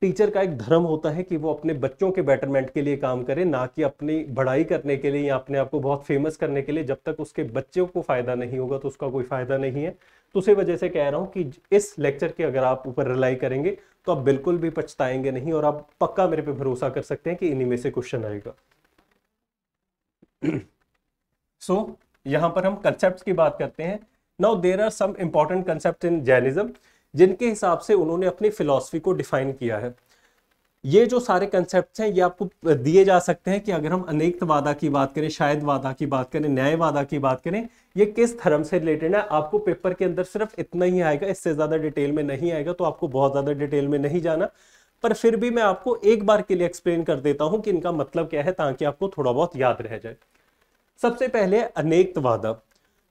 Speaker 1: टीचर का एक धर्म होता है कि वो अपने बच्चों के बेटरमेंट के लिए काम करे ना कि अपनी बढ़ाई करने के लिए या अपने आप को बहुत फेमस करने के लिए जब तक उसके बच्चों को फायदा नहीं होगा तो उसका कोई फायदा नहीं है तो उसी वजह से कह रहा हूँ कि इस लेक्चर के अगर आप ऊपर रिलाई करेंगे तो आप बिल्कुल भी पछताएंगे नहीं और आप पक्का मेरे पे भरोसा कर सकते हैं कि इन्हीं में से क्वेश्चन आएगा सो so, यहां पर हम कंसेप्ट की बात करते हैं now there are some important concept in Jainism जिनके हिसाब से उन्होंने अपनी फिलॉसफी को डिफाइन किया है ये जो सारे कंसेप्ट हैं ये आपको दिए जा सकते हैं कि अगर हम अनेकवादा की बात करें शायद वादा की बात करें न्यायवादा की बात करें ये किस धर्म से रिलेटेड है आपको पेपर के अंदर सिर्फ इतना ही आएगा इससे ज़्यादा डिटेल में नहीं आएगा तो आपको बहुत ज़्यादा डिटेल में नहीं जाना पर फिर भी मैं आपको एक बार के लिए एक्सप्लेन कर देता हूं कि इनका मतलब क्या है ताकि आपको थोड़ा बहुत याद रह जाए सबसे पहले अनेकवादा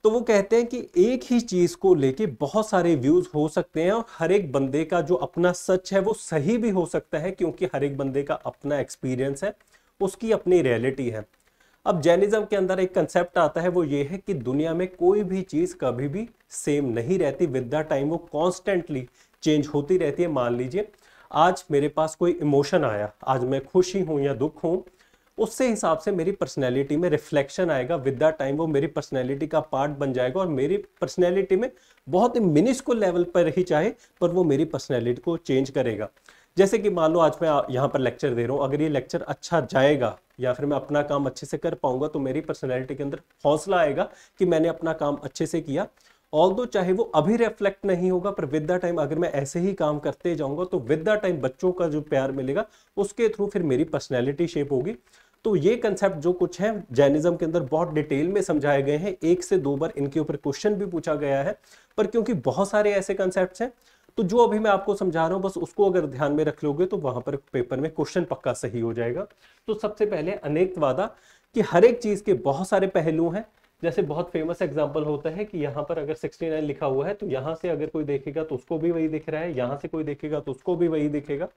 Speaker 1: तो वो कहते हैं कि एक ही चीज को लेके बहुत सारे व्यूज हो सकते हैं और हर एक बंदे का जो अपना सच है वो सही भी हो सकता है क्योंकि हर एक बंदे का अपना एक्सपीरियंस है उसकी अपनी रियलिटी है अब जैनिज्म के अंदर एक कंसेप्ट आता है वो ये है कि दुनिया में कोई भी चीज कभी भी सेम नहीं रहती विद द टाइम वो कॉन्स्टेंटली चेंज होती रहती है मान लीजिए आज मेरे पास कोई इमोशन आया आज मैं खुशी हूं या दुख हूं उससे हिसाब से मेरी पर्सनैलिटी में रिफ्लेक्शन आएगा विद द टाइम वो मेरी पर्सनैलिटी का पार्ट बन जाएगा और मेरी पर्सनैलिटी में बहुत ही मिनिस्कुल लेवल पर ही चाहे पर वो मेरी पर्सनैलिटी को चेंज करेगा जैसे कि मान लो आज मैं यहाँ पर लेक्चर दे रहा हूँ अगर ये लेक्चर अच्छा जाएगा या फिर मैं अपना काम अच्छे से कर पाऊंगा तो मेरी पर्सनैलिटी के अंदर हौसला आएगा कि मैंने अपना काम अच्छे से किया ऑल दो चाहे वो अभी रिफ्लेक्ट नहीं होगा पर विद द टाइम अगर मैं ऐसे ही काम करते जाऊंगा तो विद द टाइम बच्चों का जो प्यार मिलेगा उसके थ्रू फिर मेरी पर्सनैलिटी शेप होगी तो ये कंसेप्ट जो कुछ है जैनिज्म के अंदर बहुत डिटेल में समझाए गए हैं एक से दो बार इनके ऊपर क्वेश्चन भी पूछा गया है पर क्योंकि बहुत सारे ऐसे कंसेप्ट हैं तो जो अभी मैं आपको समझा रहा हूँ बस उसको अगर ध्यान में रख लोगे तो वहां पर पेपर में क्वेश्चन पक्का सही हो जाएगा तो सबसे पहले अनेक वादा कि हर एक चीज के बहुत सारे पहलू हैं जैसे बहुत फेमस एग्जाम्पल होता है कि यहाँ पर अगर 69 लिखा हुआ है तो यहां से अगर कोई देखेगा तो उसको भी वही दिख रहा है यहां से कोई देखेगा तो उसको भी वही दिखेगा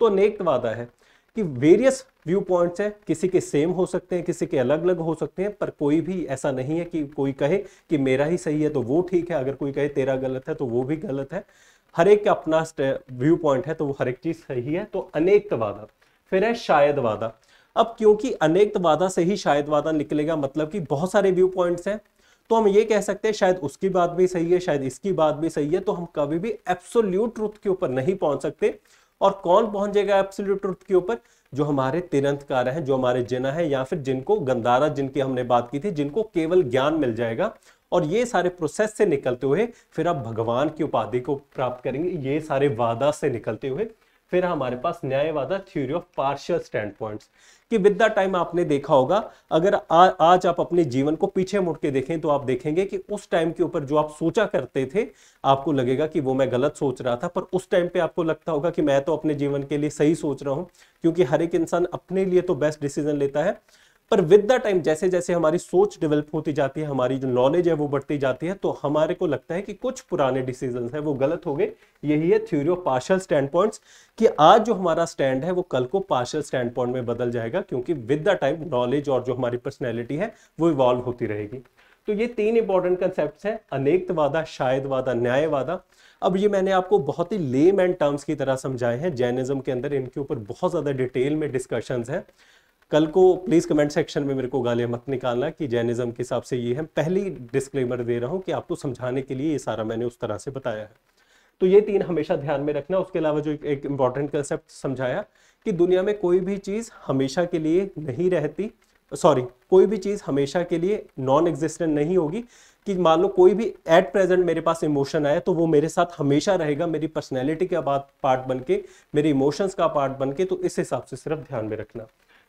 Speaker 1: तो अनेक वादा है कि वेरियस व्यू पॉइंट्स हैं किसी के सेम हो सकते हैं किसी के अलग अलग हो सकते हैं पर कोई भी ऐसा नहीं है कि कोई कहे कि मेरा ही सही है तो वो ठीक है अगर कोई कहे तेरा गलत है तो वो भी गलत है हर एक का अपना व्यू पॉइंट है तो वो हर एक चीज सही है तो अनेकवादा फिर है शायद वादा अब क्योंकि अनेक वादा से ही शायद वादा निकलेगा मतलब कि बहुत सारे व्यू पॉइंट्स हैं तो हम ये कह सकते हैं शायद उसकी बात भी सही है शायद इसकी बात भी सही है तो हम कभी भी एब्सोल्यूट ट्रुथ के ऊपर नहीं पहुंच सकते और कौन पहुंच जाएगा एब्सोल्यूट ट्रुथ के ऊपर जो हमारे तिरंतकार हैं जो हमारे जना है या फिर जिनको गंदारा जिनकी हमने बात की थी जिनको केवल ज्ञान मिल जाएगा और ये सारे प्रोसेस से निकलते हुए फिर आप भगवान की उपाधि को प्राप्त करेंगे ये सारे वादा से निकलते हुए फिर हमारे पास Nyayavada theory of partial stand points कि विद द टाइम आपने देखा होगा अगर आ, आज आप अपने जीवन को पीछे मुड़ के देखें तो आप देखेंगे कि उस टाइम के ऊपर जो आप सोचा करते थे आपको लगेगा कि वो मैं गलत सोच रहा था पर उस टाइम पे आपको लगता होगा कि मैं तो अपने जीवन के लिए सही सोच रहा हूँ क्योंकि हर एक इंसान अपने लिए तो बेस्ट डिसीजन लेता है पर विद द टाइम जैसे जैसे हमारी सोच डेवलप होती जाती है हमारी जो नॉलेज है वो बढ़ती जाती है तो हमारे को लगता है कि कुछ पुराने डिसीजन है वो गलत हो गए यही है theory of partial stand point कि आज जो हमारा स्टैंड है वो कल को पार्शल स्टैंड पॉइंट में बदल जाएगा क्योंकि विद द टाइम नॉलेज और जो हमारी पर्सनैलिटी है वो इवॉल्व होती रहेगी तो ये तीन इंपॉर्टेंट कंसेप्ट हैं अनेकवादा शायदवादा न्यायवादा अब ये मैंने आपको बहुत ही लेम एंड टर्म्स की तरह समझाए हैं जैनिज्म के अंदर इनके ऊपर बहुत ज़्यादा डिटेल में डिस्कशंस हैं कल को प्लीज़ कमेंट सेक्शन में मेरे को गालियाँ मत निकालना कि जैनिज़्म के हिसाब से ये है पहली डिस्क्लेमर दे रहा हूँ कि आपको समझाने के लिए ये सारा मैंने उस तरह से बताया है तो ये तीन हमेशा ध्यान में रखना उसके अलावा जो एक इम्पॉर्टेंट कंसेप्ट समझाया कि दुनिया में कोई भी चीज़ हमेशा के लिए नहीं रहती सॉरी कोई भी चीज़ हमेशा के लिए नॉन एग्जिस्टेंट नहीं होगी कि मान लो कोई भी एट प्रेजेंट मेरे पास इमोशन आया तो वो मेरे साथ हमेशा रहेगा मेरी पर्सनैलिटी का पार्ट बन के मेरे इमोशंस का पार्ट बन के तो इस हिसाब से सिर्फ ध्यान में रखना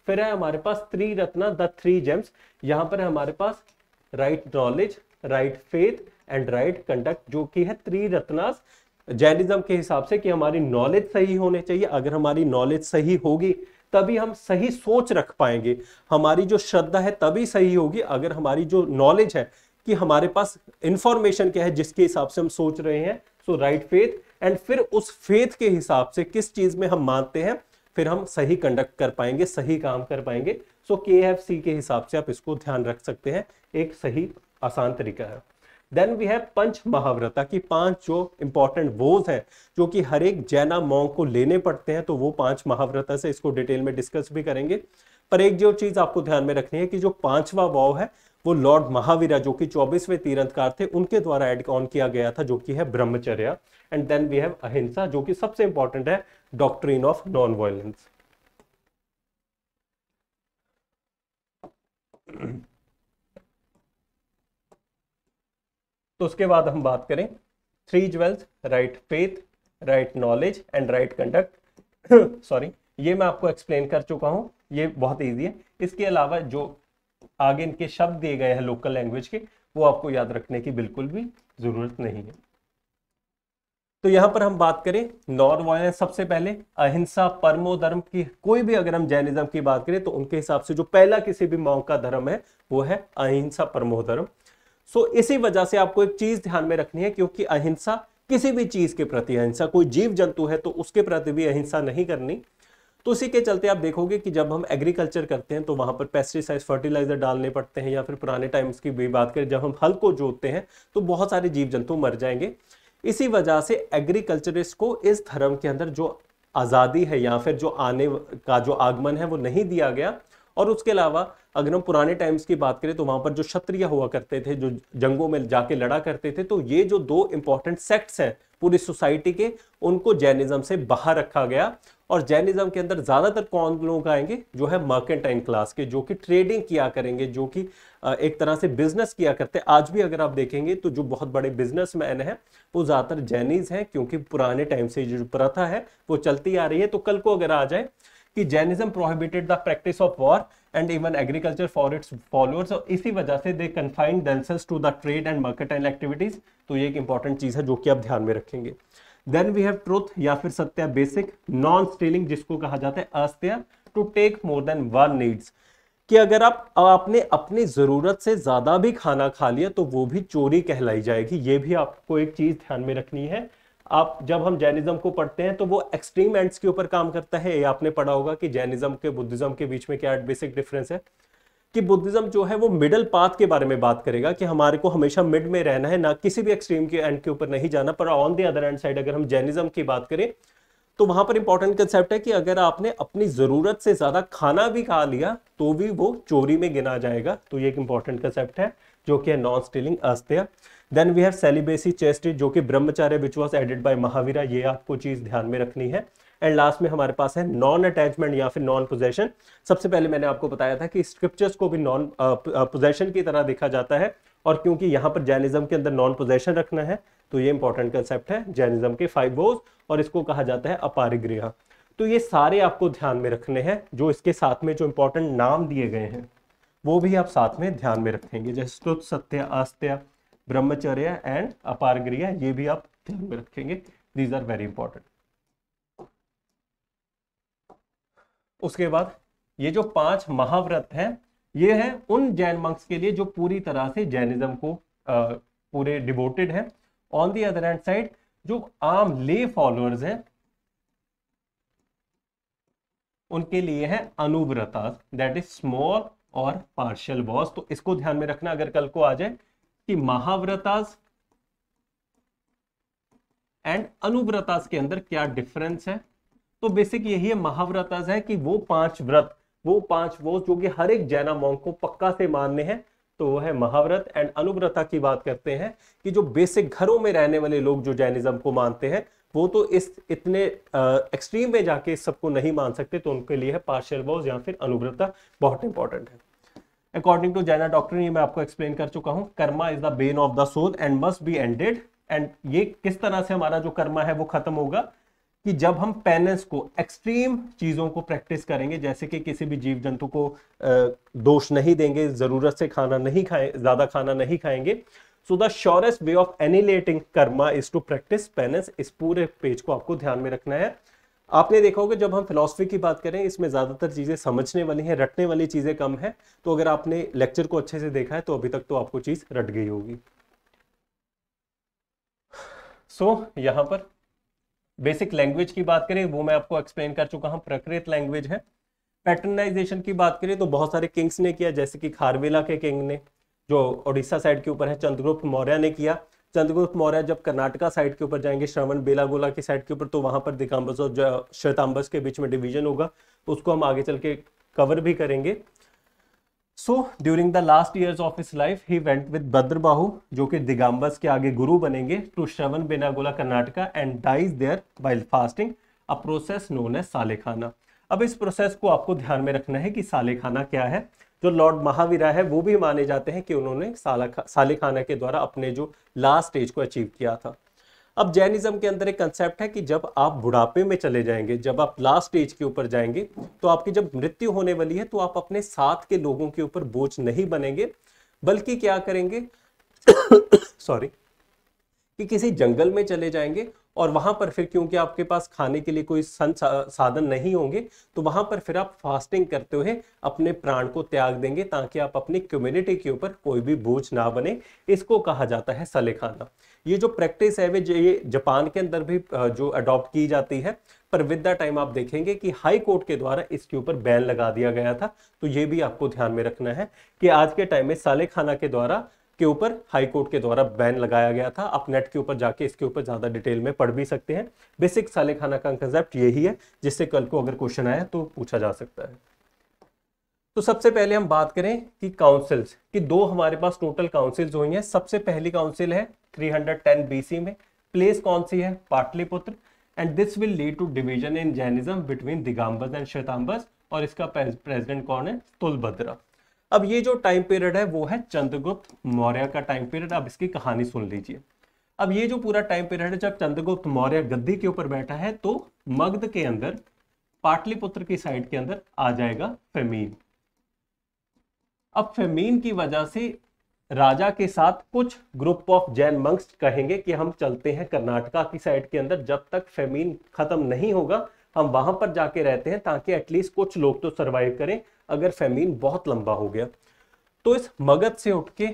Speaker 1: फिर है हमारे पास त्रिरत्ना द थ्री जेम्स यहां पर हमारे पास right knowledge right faith and right conduct जो कि है त्रिरत्नास जैनिज्म के हिसाब से कि हमारी नॉलेज सही होने चाहिए अगर हमारी नॉलेज सही होगी तभी हम सही सोच रख पाएंगे हमारी जो श्रद्धा है तभी सही होगी अगर हमारी जो नॉलेज है कि हमारे पास इंफॉर्मेशन क्या है जिसके हिसाब से हम सोच रहे हैं सो राइट फेथ एंड फिर उस फेथ के हिसाब से किस चीज में हम मानते हैं फिर हम सही कंडक्ट कर पाएंगे सही काम कर पाएंगे सो के एफ सी के हिसाब से आप इसको ध्यान रख सकते हैं एक सही आसान तरीका है then we have Pancha Mahavrata की पांच जो इंपॉर्टेंट वोज हैं जो कि हर एक जैना मॉन्ग को लेने पड़ते हैं तो वो पांच महाव्रता से इसको डिटेल में डिस्कस भी करेंगे पर एक जो चीज आपको ध्यान में रखनी है कि जो पांचवा वॉव है वो लॉर्ड महावीरा जो कि चौबीसवें तीरंतकार थे उनके द्वारा एड ऑन किया गया था जो कि है Brahmacharya and then we have Ahimsa जो कि सबसे इंपॉर्टेंट है डॉक्ट्रीन ऑफ नॉन वायलेंस तो उसके बाद हम बात करें three jewels right faith right knowledge and right conduct sorry ये मैं आपको एक्सप्लेन कर चुका हूं ये बहुत ईजी है इसके अलावा जो आगे इनके शब्द दिए गए हैं लोकल लैंग्वेज के वो आपको याद रखने की बिल्कुल भी ज़रूरत नहीं है तो यहां पर हम बात करें नॉन वायलेंस सबसे पहले अहिंसा परमो धर्म की कोई भी अगर हम जैनिज्म की बात करें तो उनके हिसाब से जो पहला किसी भी मॉन्क का धर्म है वो है अहिंसा परमो धर्म सो इसी वजह से आपको एक चीज ध्यान में रखनी है क्योंकि अहिंसा किसी भी चीज के प्रति अहिंसा कोई जीव जंतु है तो उसके प्रति भी अहिंसा नहीं करनी तो उसी के चलते आप देखोगे कि जब हम एग्रीकल्चर करते हैं तो वहां पर पेस्टिसाइड फर्टिलाइजर डालने पड़ते हैं या फिर पुराने टाइम्स की भी बात करें जब हम हल को जोतते हैं तो बहुत सारे जीव जंतु मर जाएंगे इसी वजह से एग्रीकल्चरिस्ट को इस धर्म के अंदर जो आज़ादी है या फिर जो आने का जो आगमन है वो नहीं दिया गया और उसके अलावा अगर हम पुराने टाइम्स की बात करें तो वहाँ पर जो क्षत्रिय हुआ करते थे जो जंगों में जाके लड़ा करते थे तो ये जो दो इंपॉर्टेंट सेक्ट्स हैं पूरी सोसाइटी के उनको जैनिज्म से बाहर रखा गया और जैनिज्म के अंदर ज़्यादातर कौन लोग आएंगे जो है मर्केंटाइन क्लास के जो कि ट्रेडिंग किया करेंगे जो कि एक तरह से बिजनेस किया करते हैं आज भी अगर आप देखेंगे तो जो बहुत बड़े बिजनेसमैन हैं वो ज़्यादातर जैनीज हैं क्योंकि पुराने टाइम से जो प्रथा है वो चलती आ रही है तो कल को अगर आ जाए कि Jainism prohibited the practice of war and even agriculture for its followers और इसी वजह से they confined to the trade and market and activities तो ये एक इंपॉर्टेंट चीज़ है जो कि आप ध्यान में रखेंगे देन वी हैव ट्रूथ या फिर सत्या बेसिक नॉन स्टीलिंग जिसको कहा जाता है Asteya to take more than one needs कि अगर आप आपने अपनी ज़रूरत से ज़्यादा भी खाना खा लिया तो वो भी चोरी कहलाई जाएगी ये भी आपको एक चीज़ ध्यान में रखनी है आप जब हम जैनिज्म को पढ़ते हैं तो वो एक्सट्रीम एंड्स के ऊपर काम करता है ये आपने पढ़ा होगा कि जैनिज्म के बुद्धिज्म के बीच में क्या बेसिक डिफरेंस है कि बुद्धिज्म जो है वो मिडल पाथ के बारे में बात करेगा कि हमारे को हमेशा मिड में रहना है ना किसी भी एक्सट्रीम के एंड के ऊपर नहीं जाना पर on the other end side अगर हम जैनिज्म की बात करें तो वहां पर इंपॉर्टेंट कंसेप्ट है कि अगर आपने अपनी जरूरत से ज्यादा खाना भी खा लिया तो भी वो चोरी में गिना जाएगा तो ये एक इंपॉर्टेंट कंसेप्ट है जो कि है non stealing Asteya then we have celibacy chastity जो कि Brahmacharya which was added by Mahavira ये आपको चीज ध्यान में रखनी है एंड लास्ट में हमारे पास है नॉन अटैचमेंट या फिर नॉन पोजेशन सबसे पहले मैंने आपको बताया था कि स्क्रिप्चर्स को भी नॉन पोजेशन की तरह देखा जाता है और क्योंकि यहाँ पर जैनिज्म के अंदर नॉन पोजेशन रखना है तो ये इंपॉर्टेंट कंसेप्ट है जैनिज्म के फाइव वोज और इसको कहा जाता है अपारिग्रह तो ये सारे आपको ध्यान में रखने हैं जो इसके साथ में जो इंपॉर्टेंट नाम दिए गए हैं वो भी आप साथ में ध्यान में रखेंगे जैसे तो सत्य आस्त्य ब्रह्मचर्य एंड अपारग्रिया ये भी आप ध्यान में रखेंगे दीज आर वेरी इंपॉर्टेंट उसके बाद ये जो पांच महाव्रत हैं ये हैं उन जैन मंक्स के लिए जो पूरी तरह से जैनिज्म को आ, पूरे डिवोटेड हैं on the other hand side जो आम ले फॉलोअर्स हैं उनके लिए है अनुव्रता दैट इज स्मॉल और पार्शियल बॉस तो इसको ध्यान में रखना अगर कल को आ जाए कि महाव्रता एंड अनुव्रतास के अंदर क्या डिफरेंस है तो बेसिक यही है महाव्रत है कि वो पांच व्रत वो पांच वो जो कि हर एक जैना मोंग को पक्का से मानने हैं तो वो है महाव्रत एंड अनुव्रता की बात करते हैं कि जो बेसिक घरों में रहने वाले लोग जो जैनिज्म को मानते हैं वो तो इस इतने एक्सट्रीम में जाके सबको नहीं मान सकते तो उनके लिए है पार्शियल वॉज या फिर अनुव्रता बहुत इंपॉर्टेंट है अकॉर्डिंग टू जैना डॉक्टर ये मैं आपको एक्सप्लेन कर चुका हूं karma is the bane of the soul and must be ended and ये किस तरह से हमारा जो कर्मा है वो खत्म होगा कि जब हम पेनेंस को एक्सट्रीम चीज़ों को प्रैक्टिस करेंगे जैसे कि किसी भी जीव जंतु को दोष नहीं देंगे ज़रूरत से खाना नहीं खाए ज़्यादा खाना नहीं खाएंगे so the surest way of annihilating karma is to practice penance इस पूरे पेज को आपको ध्यान में रखना है आपने देखा होगा जब हम फिलोसफी की बात करें इसमें ज़्यादातर चीज़ें समझने वाली हैं रटने वाली चीज़ें कम है तो अगर आपने लेक्चर को अच्छे से देखा है तो अभी तक तो आपको चीज़ रट गई होगी सो so, यहां पर बेसिक लैंग्वेज की बात करें वो मैं आपको एक्सप्लेन कर चुका हूँ प्रकृत लैंग्वेज है पैटर्नाइजेशन की बात करें तो बहुत सारे किंग्स ने किया जैसे कि खारवेला के किंग ने जो ओडिशा साइड के ऊपर है चंद्रगुप्त मौर्य ने किया चंद्रगुप्त मौर्य जब कर्नाटका साइड के ऊपर जाएंगे श्रवण बेलागोला की साइड के ऊपर तो वहां पर दिगाम्बस और श्वेताम्बस के बीच में डिवीजन होगा तो उसको हम आगे चल के कवर भी करेंगे so during the last years of his life he went with Bhadrabahu जो कि दिगंबस के आगे गुरु बनेंगे to Shravanabelagola Karnataka and dies there by fasting a process known है सालेखाना अब इस प्रोसेस को आपको ध्यान में रखना है कि सालेखाना क्या है जो लॉर्ड महावीरा है वो भी माने जाते हैं कि उन्होंने सालेखाना के द्वारा अपने जो लास्ट स्टेज को अचीव किया था अब जैनिज्म के अंदर एक कंसेप्ट है कि जब आप बुढ़ापे में चले जाएंगे जब आप लास्ट एज के ऊपर जाएंगे तो आपकी जब मृत्यु होने वाली है तो आप अपने साथ के लोगों के ऊपर बोझ नहीं बनेंगे बल्कि क्या करेंगे सॉरी कि किसी जंगल में चले जाएंगे और वहां पर फिर क्योंकि आपके पास खाने के लिए कोई साधन नहीं होंगे तो वहां पर फिर आप फास्टिंग करते हुए अपने प्राण को त्याग देंगे ताकि आप अपनी कम्युनिटी के ऊपर कोई भी बोझ ना बने इसको कहा जाता है सलेखाना ये जो प्रैक्टिस है वे ये जापान के अंदर भी जो अडॉप्ट की जाती है पर विद द टाइम आप देखेंगे कि हाई कोर्ट के द्वारा इसके ऊपर बैन लगा दिया गया था तो ये भी आपको ध्यान में रखना है कि आज के टाइम में साले खाना के द्वारा के ऊपर हाई कोर्ट के द्वारा बैन लगाया गया था आप नेट के ऊपर जाके इसके ऊपर ज्यादा डिटेल में पढ़ भी सकते हैं बेसिक साले खाना का कंसेप्ट यही है जिससे कल को अगर क्वेश्चन आया तो पूछा जा सकता है तो सबसे पहले हम बात करें कि काउंसिल्स कि दो हमारे पास टोटल काउंसिल्स हुई हैं सबसे पहली काउंसिल है 310 बीसी में प्लेस कौन सी है Pataliputra and this will lead to division in Jainism between Digambaras and Shvetambaras और इसका प्रेसिडेंट कौन है तुलभद्रा अब ये जो टाइम पीरियड है वो है चंद्रगुप्त मौर्य का टाइम पीरियड अब इसकी कहानी सुन लीजिए अब ये जो पूरा टाइम पीरियड है जब चंद्रगुप्त मौर्य गद्दी के ऊपर बैठा है तो मगध के अंदर पाटलिपुत्र की साइड के अंदर आ जाएगा फेमीन अब फेमीन की वजह से राजा के साथ कुछ ग्रुप ऑफ जैन मंक्स कहेंगे कि हम चलते हैं कर्नाटका की साइड के अंदर जब तक फेमीन खत्म नहीं होगा हम वहां पर जाके रहते हैं ताकि एटलीस्ट कुछ लोग तो सरवाइव करें अगर फेमीन बहुत लंबा हो गया तो इस मगध से उठ के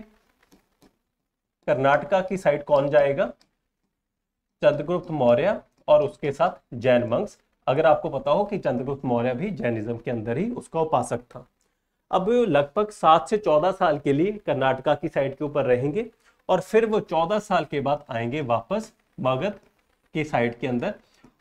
Speaker 1: कर्नाटका की साइड कौन जाएगा चंद्रगुप्त मौर्य और उसके साथ जैन मंक्स अगर आपको पता हो कि चंद्रगुप्त मौर्य भी जैनिज्म के अंदर ही उसका उपासक था अब लगभग सात से चौदह साल के लिए कर्नाटका की साइड के ऊपर रहेंगे और फिर वो चौदह साल के बाद आएंगे वापस मगध के साइड के अंदर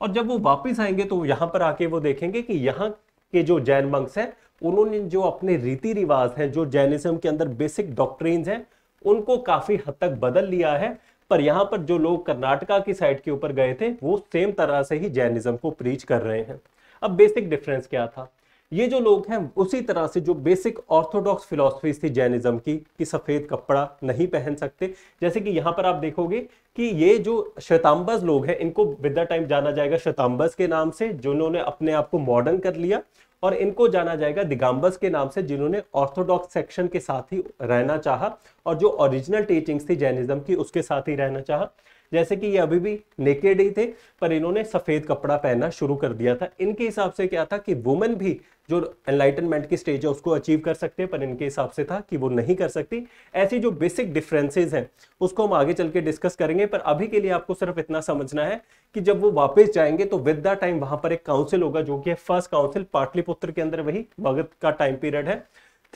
Speaker 1: और जब वो वापस आएंगे तो यहाँ पर आके वो देखेंगे कि यहाँ के जो जैन मंक्स हैं उन्होंने जो अपने रीति रिवाज हैं जो जैनिज्म के अंदर बेसिक डॉक्ट्रीन हैं उनको काफी हद तक बदल लिया है पर यहाँ पर जो लोग कर्नाटका की साइड के ऊपर गए थे वो सेम तरह से ही जैनिज्म को प्रीच कर रहे हैं अब बेसिक डिफरेंस क्या था ये जो लोग हैं उसी तरह से जो बेसिक ऑर्थोडॉक्स फिलोसफी थी जैनिज्म की कि सफ़ेद कपड़ा नहीं पहन सकते जैसे कि यहाँ पर आप देखोगे कि ये जो श्वेतांबस लोग हैं इनको विद टाइम जाना जाएगा श्वेतांबस के नाम से जिन्होंने अपने आप को मॉडर्न कर लिया और इनको जाना जाएगा दिगाम्बस के नाम से जिन्होंने ऑर्थोडॉक्स सेक्शन के साथ ही रहना चाहा और जो ओरिजिनल टीचिंग्स थी जैनिज्म की उसके साथ ही रहना चाहा जैसे कि ये अभी भी नेकेड ही थे पर इन्होंने सफेद कपड़ा पहनना शुरू कर दिया था इनके हिसाब से क्या था कि वुमेन भी जो एनलाइटनमेंट की स्टेज है उसको अचीव कर सकते हैं पर इनके हिसाब से था कि वो नहीं कर सकती ऐसी जो बेसिक डिफरेंसेस हैं उसको हम आगे चल के डिस्कस करेंगे पर अभी के लिए आपको सिर्फ इतना समझना है कि जब वो वापस जाएंगे तो विद द टाइम वहां पर एक काउंसिल होगा जो कि फर्स्ट काउंसिल पाटलिपुत्र के अंदर वही भगत का टाइम पीरियड है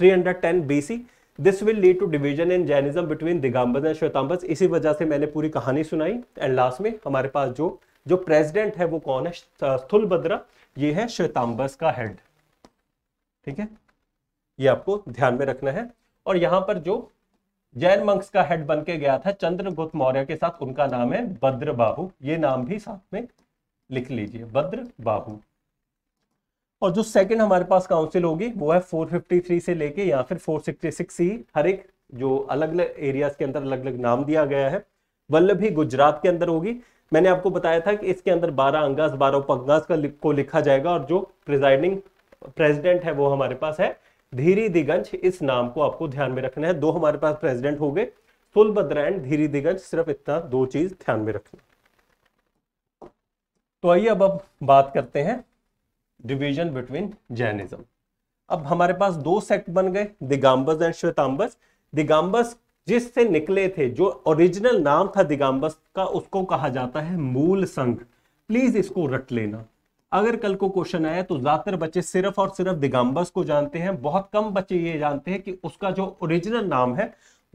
Speaker 1: 310 BC this will lead to division in Jainism between Digambara and Shvetambaras इसी वजह से मैंने पूरी कहानी सुनाई एंड लास्ट में हमारे पास जो जो प्रेसिडेंट है वो कौन है बद्रा ये है श्वेतांबस का हेड ठीक है ये आपको ध्यान में रखना है और यहां पर जो जैन मंक्स का हेड बन के गया था चंद्रगुप्त मौर्य के साथ उनका नाम है बद्र बाहु ये नाम भी साथ में लिख लीजिए बद्र बाहू और जो सेकंड हमारे पास काउंसिल होगी वो है 453 से लेके या फिर 466 सी हर एक जो अलग अलग एरियाज के अंदर अलग अलग नाम दिया गया है वल्लभ ही गुजरात के अंदर होगी मैंने आपको बताया था कि इसके अंदर 12 अंगास 12 पंगास का को लिखा जाएगा और जो प्रिजाइडिंग प्रेजिडेंट है वो हमारे पास है धीरी दिगंज इस नाम को आपको ध्यान में रखना है दो हमारे पास प्रेजिडेंट हो गए सुलभद्र एंड धीरी दिगंज सिर्फ इतना दो चीज ध्यान में रखना तो आइए अब अब बात करते हैं डिवीजन बिटवीन जैनिज्म अब हमारे पास दो सेक्ट बन गए दिगाम्बस एंड श्वेताम्बस दिगाम्बस जिससे निकले थे जो ओरिजिनल नाम था दिगाम्बस का उसको कहा जाता है मूल संघ प्लीज इसको रट लेना अगर कल को क्वेश्चन आया तो ज्यादातर बच्चे सिर्फ और सिर्फ दिगाम्बस को जानते हैं बहुत कम बच्चे ये जानते हैं कि उसका जो ओरिजिनल नाम है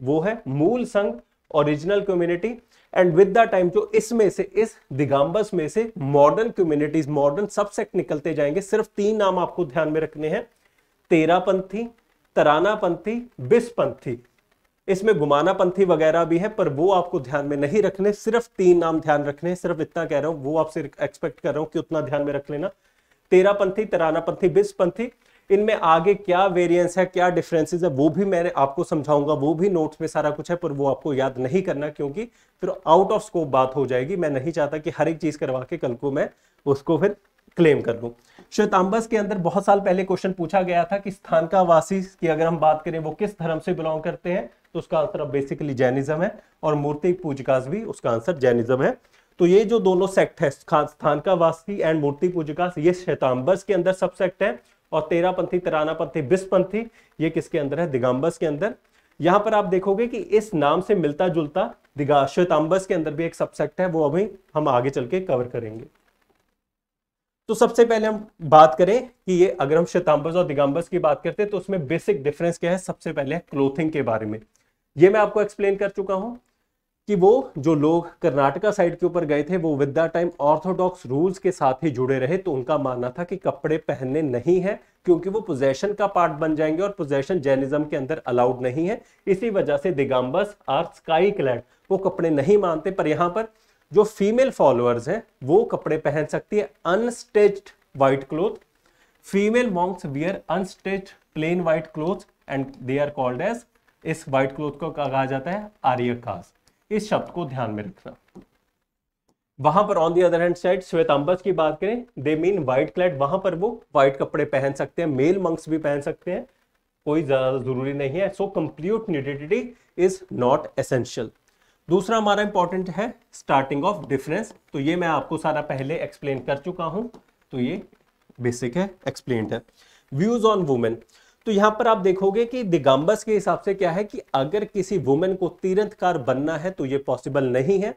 Speaker 1: वो है Mool Sangh original community and with the time जो इसमें से इस दिगंबस में से मॉडर्न कम्युनिटीज मॉडर्न सबसेक्ट निकलते जाएंगे सिर्फ तीन नाम आपको ध्यान में रखने हैं तेरापंथी तरानापंथी बिस्पंथी इसमें गुमानापंथी वगैरह भी है पर वो आपको ध्यान में नहीं रखने सिर्फ तीन नाम ध्यान रखने सिर्फ इतना कह रहा हूं वो आपसे एक्सपेक्ट कर रहा हूं कि उतना ध्यान में रख लेना तेरापंथी तरानापंथी बिस्पंथी इनमें आगे क्या वेरिएंस है क्या डिफरेंसेस है वो भी मैंने आपको समझाऊंगा वो भी नोट्स में सारा कुछ है पर वो आपको याद नहीं करना क्योंकि फिर आउट ऑफ स्कोप बात हो जाएगी मैं नहीं चाहता कि हर एक चीज करवा के कल को मैं उसको फिर क्लेम कर लूँ श्वेतांबस के अंदर बहुत साल पहले क्वेश्चन पूछा गया था कि स्थान का वासी की अगर हम बात करें वो किस धर्म से बिलोंग करते हैं तो उसका आंसर अब बेसिकली जैनिज्म है और मूर्ति पूजकास भी उसका आंसर जैनिज्म है तो ये जो दोनों सेक्ट है स्थान का वासी एंड मूर्ति पूजकास ये श्वेतांबस के अंदर सबसेक्ट है और तेरह पंथी तेरापंथी तरानापंथी बिस्पंथी ये किसके अंदर है दिगंबस के अंदर यहां पर आप देखोगे कि इस नाम से मिलता जुलता दिगा श्वेतांबस के अंदर भी एक सबसेक्ट है वो अभी हम आगे चल के कवर करेंगे तो सबसे पहले हम बात करें कि ये अगर हम श्वेतांबस और दिगंबस की बात करते हैं तो उसमें बेसिक डिफरेंस क्या है सबसे पहले क्लोथिंग के बारे में ये मैं आपको एक्सप्लेन कर चुका हूं कि वो जो लोग कर्नाटका साइड के ऊपर गए थे वो with the time orthodox rules के साथ ही जुड़े रहे तो उनका मानना था कि कपड़े पहनने नहीं है क्योंकि वो पोजेशन का पार्ट बन जाएंगे और पोजेशन जैनिज्म के अंदर अलाउड नहीं है इसी वजह से दिगाम्बस आर स्काई क्लैड वो कपड़े नहीं मानते पर यहाँ पर जो फीमेल फॉलोअर्स हैं वो कपड़े पहन सकती है unstitched white cloth female monks wear unstitched plain white cloth and they are called as इस वाइट क्लोथ को कहा जाता है आर्यकास इस शब्द को ध्यान में रखना वहां पर on the other hand side अंबस की बात करें दे मीन व्हाइट क्लैट वहां पर वो व्हाइट कपड़े पहन सकते हैं मेल मंक्स भी पहन सकते हैं कोई ज्यादा जरूरी नहीं है so complete nudity is not essential दूसरा हमारा इंपॉर्टेंट है स्टार्टिंग ऑफ डिफरेंस तो ये मैं आपको सारा पहले एक्सप्लेन कर चुका हूं तो ये बेसिक है एक्सप्लेन है व्यूज ऑन वुमेन तो यहां पर आप देखोगे कि दिगंबस के हिसाब से क्या है कि अगर किसी वुमेन को तीरंतकार बनना है तो ये पॉसिबल नहीं है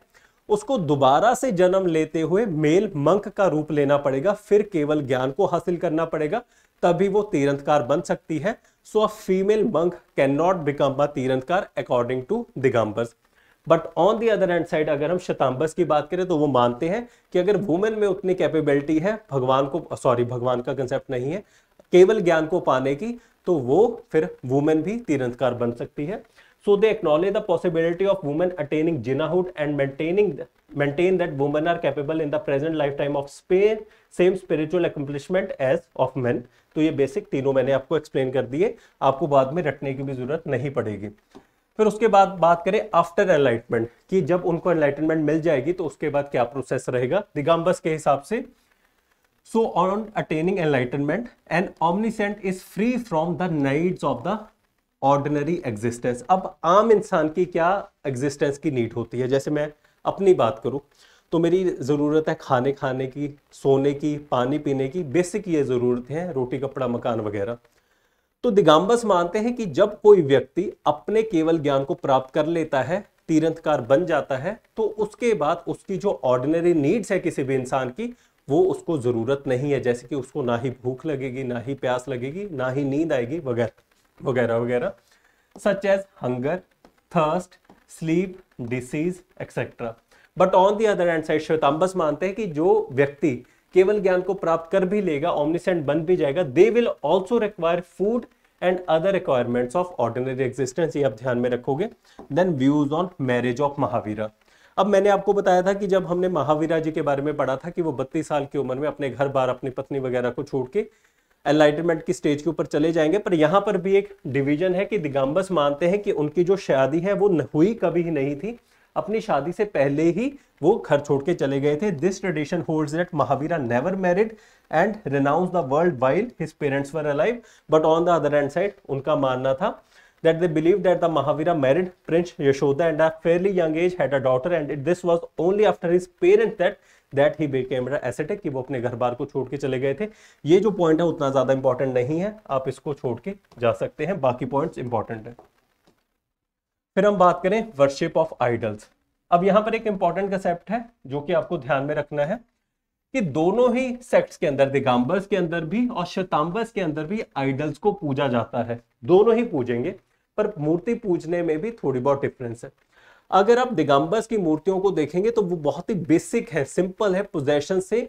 Speaker 1: उसको दोबारा से जन्म लेते हुए मेल मंक का रूप लेना पड़ेगा फिर केवल ज्ञान को हासिल करना पड़ेगा तभी वो तीरंतकार बन सकती है so a female monk can not become a tirthankar according to Digambaras but on the other end side अगर हम शताम्बस की बात करें तो वो मानते हैं कि अगर वुमेन में उतनी कैपेबिलिटी है भगवान को सॉरी भगवान का कंसेप्ट नहीं है केवल ज्ञान को पाने की तो वो फिर वुमेन भी तीरंतकार बन सकती है so they acknowledge the possibility of women attaining Jinahood and maintaining maintain that women are capable in the present life time of span same spiritual accomplishment as of man तो ये बेसिक तीनों मैंने आपको एक्सप्लेन कर दिए आपको बाद में रटने की भी जरूरत नहीं पड़ेगी फिर उसके बाद बात करें आफ्टर एनलाइटमेंट कि जब उनको एनलाइटनमेंट मिल जाएगी तो उसके बाद क्या प्रोसेस रहेगा दिगाम्बस के हिसाब से So on attaining enlightenment, an omniscient is free from the needs of the ordinary existence अब आम इंसान की क्या एग्जिस्टेंस की नीड होती है जैसे मैं अपनी बात करूँ तो मेरी ज़रूरत है खाने खाने की सोने की पानी पीने की बेसिक ये जरूरत है रोटी कपड़ा मकान वगैरह तो दिगंबस मानते हैं कि जब कोई व्यक्ति अपने केवल ज्ञान को प्राप्त कर लेता है तीरंतकार बन जाता है तो उसके बाद उसकी जो ऑर्डिनरी नीड्स है किसी भी इंसान की वो उसको ज़रूरत नहीं है जैसे कि उसको ना ही भूख लगेगी ना ही प्यास लगेगी ना ही नींद आएगी वगैरह वगैरह वगैरह such as hunger thirst sleep disease etcetera but on the other end side Shvetambaras मानते हैं कि जो व्यक्ति केवल ज्ञान को प्राप्त कर भी लेगा ऑमनिसेंट बन भी जाएगा they will also require food and other requirements of ordinary existence ये आप ध्यान में रखोगे then views on marriage of Mahavira अब मैंने आपको बताया था कि जब हमने महावीरा जी के बारे में पढ़ा था कि वो बत्तीस साल की उम्र में अपने घर बार अपनी पत्नी वगैरह को छोड़ के एनलाइटनमेंट की स्टेज के ऊपर चले जाएंगे पर यहाँ पर भी एक डिवीजन है कि दिगंबस मानते हैं कि उनकी जो शादी है वो हुई कभी ही नहीं थी अपनी शादी से पहले ही वो घर छोड़ के चले गए थे this tradition holds that Mahavira never married and renounce the world while his parents were alive but on the other end side उनका मानना था that they believed that the Mahavira married Prince Yashoda and at fairly young age had a daughter and it, this was only after his parents that that became a ascetic, कि वो अपने घर बार को छोड़ के चले गए थे ये जो पॉइंट है उतना ज़्यादा इंपॉर्टेंट नहीं है आप इसको छोड़ के जा सकते हैं बाकी पॉइंट इंपॉर्टेंट है फिर हम बात करें वर्शिप ऑफ आइडल्स अब यहां पर एक इंपॉर्टेंट कंसेप्ट है जो कि आपको ध्यान में रखना है कि दोनों ही सेक्ट्स के अंदर दिगाम्बर्स के अंदर भी और शतांबर्स के अंदर भी आइडल्स को पूजा जाता है दोनों ही पूजेंगे पर मूर्ति पूजने में भी थोड़ी बहुत डिफरेंस है अगर आप दिगंबस की मूर्तियों को देखेंगे तो वो बहुत ही बेसिक है सिंपल है पोजेशन से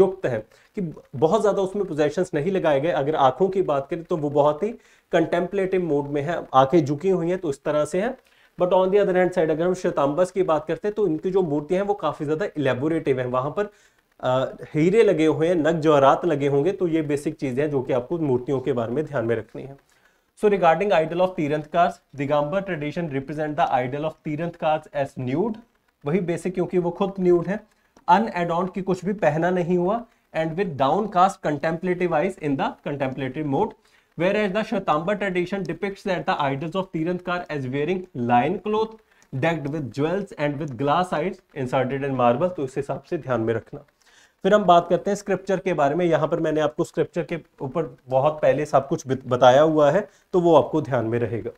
Speaker 1: युक्त है कि बहुत ज़्यादा उसमें पोजेशंस नहीं लगाए गए अगर आंखों की बात करें तो वो बहुत ही कंटेम्पलेटिव मोड में है आंखें झुकी हुई हैं तो इस तरह से है but on the other hand side अगर हम श्वेतांबस की बात करते हैं तो इनकी जो मूर्तियां हैं वो काफ़ी ज़्यादा इलेबोरेटिव है वहां पर आ, हीरे लगे हुए हैं नग जवाहरात लगे होंगे तो ये बेसिक चीज़ें हैं जो कि आपको मूर्तियों के बारे में ध्यान में रखनी है So regarding idol of Tiranthkas, Digambar tradition represent the idol of Tiranthkas as nude. वही बेसिक क्योंकि वो खुद न्यूड है अनएडॉन्ट की कुछ भी पहना नहीं हुआ and with downcast contemplative eyes in the contemplative mode whereas the Shvetambara tradition depict that the idols of tirthankar as wearing loin cloth decked with jewels and with glass eyes inserted in marble तो इस हिसाब से ध्यान में रखना फिर हम बात करते हैं स्क्रिप्चर के बारे में यहाँ पर मैंने आपको स्क्रिप्चर के ऊपर बहुत पहले सब कुछ बताया हुआ है तो वो आपको ध्यान में रहेगा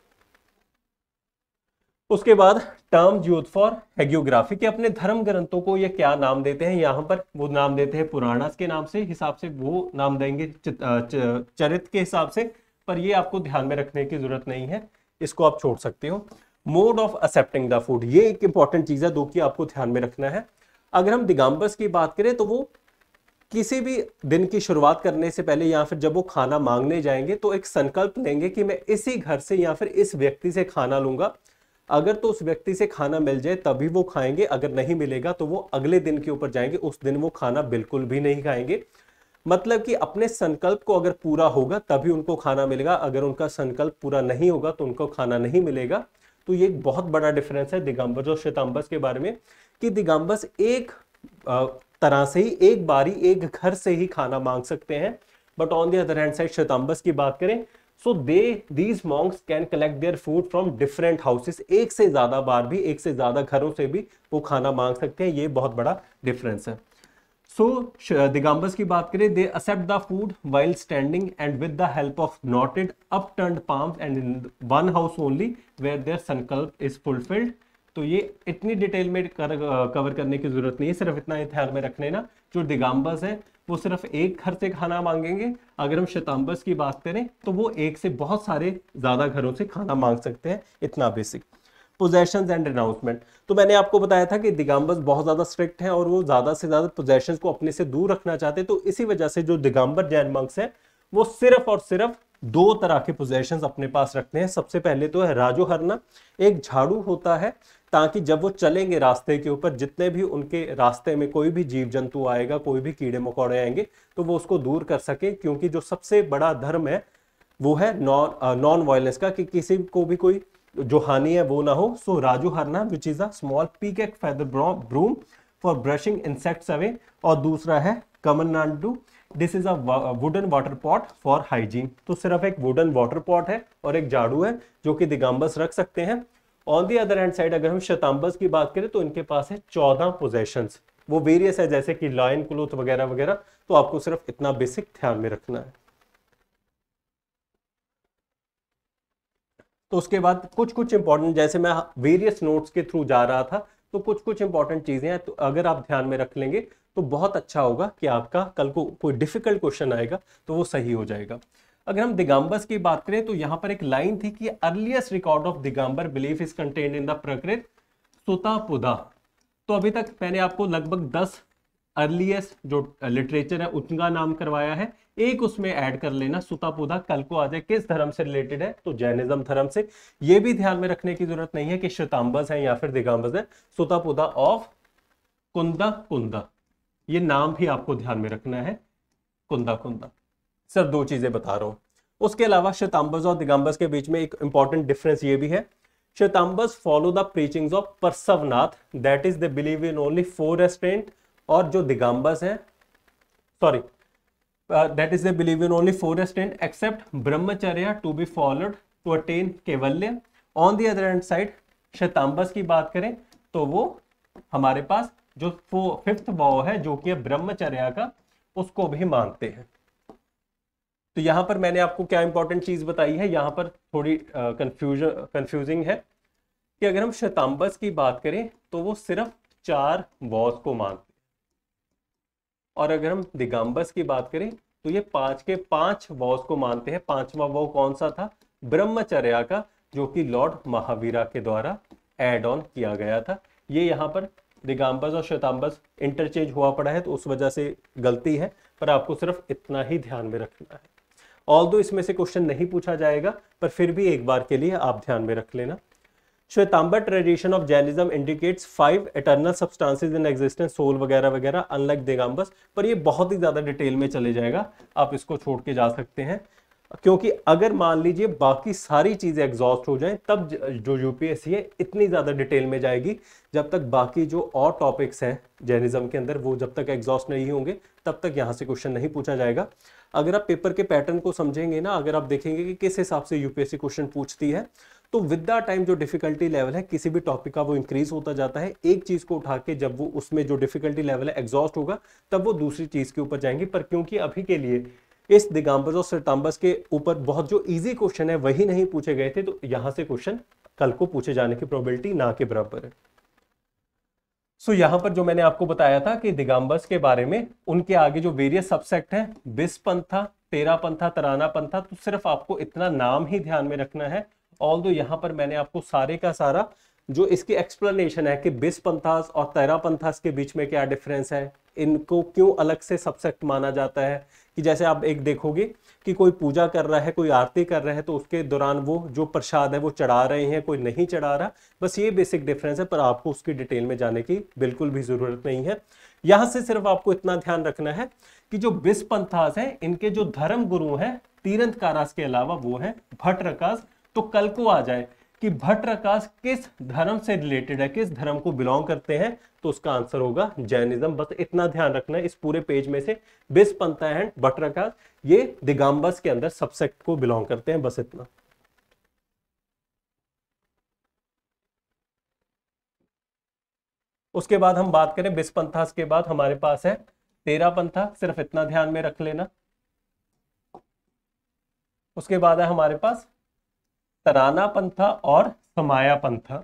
Speaker 1: उसके बाद टर्म यूथ फॉर हेग्योग्राफी के अपने धर्म ग्रंथों को ये क्या नाम देते हैं यहाँ पर वो नाम देते हैं पुराणस के नाम से हिसाब से वो नाम देंगे चरित्र के हिसाब से पर ये आपको ध्यान में रखने की जरूरत नहीं है इसको आप छोड़ सकते हो mode of accepting the food ये एक इंपॉर्टेंट चीज है दो कि आपको ध्यान में रखना है अगर हम दिगंबर्स की बात करें तो वो किसी भी दिन की शुरुआत करने से पहले या फिर जब वो खाना मांगने जाएंगे तो एक संकल्प लेंगे कि मैं इसी घर से या फिर इस व्यक्ति से खाना लूंगा अगर तो उस व्यक्ति से खाना मिल जाए तभी वो खाएंगे अगर नहीं मिलेगा तो वो अगले दिन के ऊपर जाएंगे उस दिन वो खाना बिल्कुल भी नहीं खाएंगे मतलब कि अपने संकल्प को अगर पूरा होगा तभी उनको खाना मिलेगा अगर उनका संकल्प पूरा नहीं होगा तो उनको खाना नहीं मिलेगा तो ये एक बहुत बड़ा डिफरेंस है दिगंबर और श्वेतांबर्स के बारे में कि दिगंबस एक तरह से ही एक बारी एक घर से ही खाना मांग सकते हैं but on the other hand side Shvetambaras की बात करें so they these monks can collect their food from different houses एक से ज़्यादा बार भी एक से ज़्यादा घरों से भी वो खाना मांग सकते हैं ये बहुत बड़ा डिफरेंस है सो so, दिगंबस की बात करें they accept the food while standing and with the help of knotted upturned palms and in one house only where their sankalpa is fulfilled तो ये इतनी डिटेल में कर, कवर करने की जरूरत नहीं है सिर्फ इतना ही ध्यान में रख लेना जो दिगाम्बस है वो सिर्फ एक घर से खाना मांगेंगे अगर हम शताम्बस की बात करें तो वो एक से बहुत सारे ज़्यादा घरों से खाना मांग सकते हैं इतना बेसिक पोजेशन एंड अनाउंसमेंट तो मैंने आपको बताया था कि दिगाम्बस बहुत ज़्यादा स्ट्रिक्ट है और वो ज़्यादा से ज़्यादा पोजेशन को अपने से दूर रखना चाहते हैं तो इसी वजह से जो दिगाम्बर जैन मंक्स है वो सिर्फ और सिर्फ दो तरह के पोजेशन अपने पास रखते हैं सबसे पहले तो है राजो हरना एक झाड़ू होता है ताकि जब वो चलेंगे रास्ते के ऊपर जितने भी उनके रास्ते में कोई भी जीव जंतु आएगा कोई भी कीड़े मकोड़े आएंगे तो वो उसको दूर कर सके क्योंकि जो सबसे बड़ा धर्म है वो है नॉन नॉन वायलेंस का कि किसी को भी कोई जो हानि है वो ना हो so rajoharan which is a small एक feather broom for brushing insects away और दूसरा है kamandalu this is a wooden water pot for hygiene तो सिर्फ एक वुडन वाटर पॉट है और एक झाड़ू है जो कि दिगंबस रख सकते हैं on the other hand side अगर हम शताम्बस की बात करें तो इनके पास है चौदह पोजेशन वो वेरियस है जैसे कि लाइन क्लोथ वगैरह वगैरह तो आपको सिर्फ इतना बेसिक ध्यान में रखना है तो उसके बाद कुछ कुछ इंपॉर्टेंट जैसे मैं वेरियस नोट्स के थ्रू जा रहा था तो कुछ कुछ इंपॉर्टेंट चीज़ें हैं तो अगर आप ध्यान में रख लेंगे तो बहुत अच्छा होगा कि आपका कल को कोई डिफिकल्ट क्वेश्चन आएगा तो वो सही हो जाएगा अगर हम दिगंबस की बात करें तो यहां पर एक लाइन थी कि earliest record of Digambara belief is contain in the Prakrit Suttapahuda तो अभी तक मैंने आपको लगभग दस अर्लीस्ट जो लिटरेचर है उनका नाम करवाया है एक उसमें ऐड कर लेना सुतापुदा कल को आ जाए किस धर्म से रिलेटेड है तो जैनिज्म धर्म से यह भी ध्यान में रखने की जरूरत नहीं है कि श्वेतांबस है या फिर दिगंबस है सुतापुदा ऑफ कुंदा कुंदा ये नाम भी आपको ध्यान में रखना है कुंदा कुंदा सिर्फ दो चीज़ें बता रहा हूं उसके अलावा शताम्बस और दिगंबस के बीच में एक इंपॉर्टेंट डिफरेंस ये भी है Shvetambaras follow the preachings of Parshvanath that is the believe in only four restraint और जो दिगंबस है sorry that is the believe in only four restraint except brahmacharya to be followed to attain kaivalya on the other end side Shvetambaras की बात करें तो वो हमारे पास जो फिफ्थ भाव है जो कि ब्रह्मचर्या का उसको भी मानते हैं तो यहाँ पर मैंने आपको क्या इंपॉर्टेंट चीज़ बताई है यहाँ पर थोड़ी कन्फ्यूजन कन्फ्यूजिंग है कि अगर हम शताम्बस की बात करें तो वो सिर्फ चार वॉस को मानते और अगर हम दिगंबस की बात करें तो ये पांच के पांच वॉज को मानते हैं पांचवा वो कौन सा था ब्रह्मचर्या का जो कि लॉर्ड महावीरा के द्वारा एड ऑन किया गया था ये यहाँ पर दिगंबस और शताम्बस इंटरचेंज हुआ पड़ा है तो उस वजह से गलती है पर आपको सिर्फ इतना ही ध्यान में रखना है ऑल दो इसमें से क्वेश्चन नहीं पूछा जाएगा पर फिर भी एक बार के लिए आप ध्यान में रख लेना Shvetambara tradition of Jainism indicates five eternal substances in existence soul वगैरह वगैरह अनलाइक देगाम्बस पर ये बहुत ही ज़्यादा डिटेल में चले जाएगा आप इसको छोड़ के जा सकते हैं क्योंकि अगर मान लीजिए बाकी सारी चीज़ें एग्जॉस्ट हो जाएं तब जो यूपीएससी है इतनी ज़्यादा डिटेल में जाएगी जब तक बाकी जो और टॉपिक्स हैं जैनिज्म के अंदर वो जब तक एग्जॉस्ट नहीं होंगे तब तक यहाँ से क्वेश्चन नहीं पूछा जाएगा अगर आप पेपर के पैटर्न को समझेंगे ना अगर आप देखेंगे कि किस हिसाब से यूपीएससी क्वेश्चन पूछती है तो विद द टाइम जो डिफिकल्टी लेवल है किसी भी टॉपिक का वो इंक्रीज होता जाता है एक चीज को उठा के जब वो उसमें जो डिफिकल्टी लेवल है एग्जॉस्ट होगा तब वो दूसरी चीज के ऊपर जाएंगे पर क्योंकि अभी के लिए इस दिगंबर और सरताम्बस के ऊपर बहुत जो इजी क्वेश्चन है वही नहीं पूछे गए थे तो यहां से क्वेश्चन कल को पूछे जाने की प्रोबेबिलिटी ना के बराबर है सो so, यहां पर जो मैंने आपको बताया था कि दिगंबर्स के बारे में उनके आगे जो वेरियस सबसेक्ट है बिस पंथा तेरा पंथा तराना पंथा तो सिर्फ आपको इतना नाम ही ध्यान में रखना है ऑल दो यहां पर मैंने आपको सारे का सारा जो इसकी एक्सप्लेनेशन है कि बिस पंथास और तेरा पंथास के बीच में क्या डिफरेंस है इनको क्यों अलग से सबसेक्ट माना जाता है कि जैसे आप एक देखोगे कि कोई पूजा कर रहा है कोई आरती कर रहा है तो उसके दौरान वो जो प्रसाद है वो चढ़ा रहे हैं कोई नहीं चढ़ा रहा बस ये बेसिक डिफरेंस है पर आपको उसकी डिटेल में जाने की बिल्कुल भी ज़रूरत नहीं है यहां से सिर्फ आपको इतना ध्यान रखना है कि जो बिस पंथास है इनके जो धर्म गुरु हैं तीरंत कारास के अलावा वो है भट्ट तो कल को आ जाए कि भट्ट प्रकाश किस धर्म से रिलेटेड है किस धर्म को बिलोंग करते हैं तो उसका आंसर होगा जैनिज्म बस इतना ध्यान रखना है इस पूरे पेज में से बिस पंता एंड भट्ट प्रकाश ये दिगाम्बस के अंदर सबसेक्ट को बिलोंग करते हैं बस इतना उसके बाद हम बात करें बिस पंथास के बाद हमारे पास है तेरा पंथा सिर्फ इतना ध्यान में रख लेना उसके बाद है हमारे पास तराना पंथा और समाया पंथा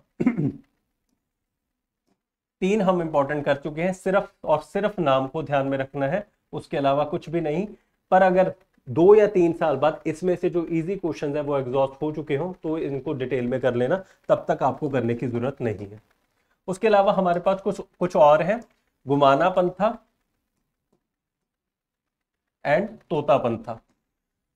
Speaker 1: तीन हम इंपॉर्टेंट कर चुके हैं सिर्फ और सिर्फ नाम को ध्यान में रखना है उसके अलावा कुछ भी नहीं पर अगर दो या तीन साल बाद इसमें से जो इजी क्वेश्चन है वो एग्जॉस्ट हो चुके हों तो इनको डिटेल में कर लेना तब तक आपको करने की जरूरत नहीं है उसके अलावा हमारे पास कुछ कुछ और है गुमाना पंथा एंड तोता पंथा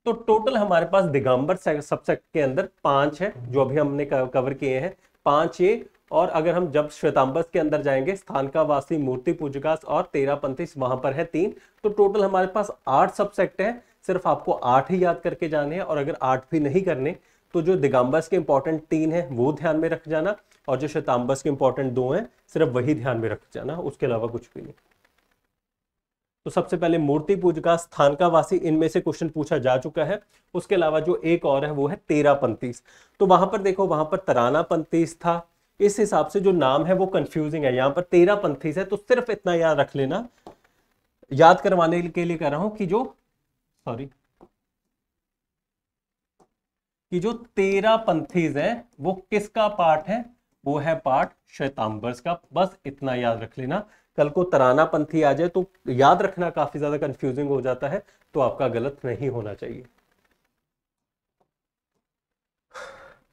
Speaker 1: तो टोटल हमारे पास दिगंबर सबसेक्ट के अंदर पांच है जो अभी हमने कवर किए हैं पांच ये और अगर हम जब श्वेतांबर के अंदर जाएंगे स्थान का वासी मूर्ति पूजकास और तेरा पंथी वहां पर है तीन तो टोटल हमारे पास आठ सबसेक्ट है सिर्फ आपको आठ ही याद करके जाने हैं और अगर आठ भी नहीं करने तो जो दिगंबस के इंपॉर्टेंट तीन है वो ध्यान में रख जाना और जो श्वेतांबस के इंपॉर्टेंट दो हैं सिर्फ वही ध्यान में रख जाना उसके अलावा कुछ भी नहीं तो सबसे पहले मूर्ति पूजका स्थान का वासी इनमें से क्वेश्चन पूछा जा चुका है उसके अलावा जो एक और है वो है तेरा पंतीस तो वहां पर देखो वहां पर तराना पंतीस था इस हिसाब से जो नाम है वो कंफ्यूजिंग है यहां पर तेरा पंथीस है तो सिर्फ इतना याद रख लेना याद करवाने के लिए कह रहा हूं कि जो सॉरी कि जो तेरा पंथीज है वो किसका पार्ट है वो है पार्ट श्वेतांबर्स का बस इतना याद रख लेना कल को तराना पंथी आ जाए तो याद रखना काफी ज्यादा कंफ्यूजिंग हो जाता है तो आपका गलत नहीं होना चाहिए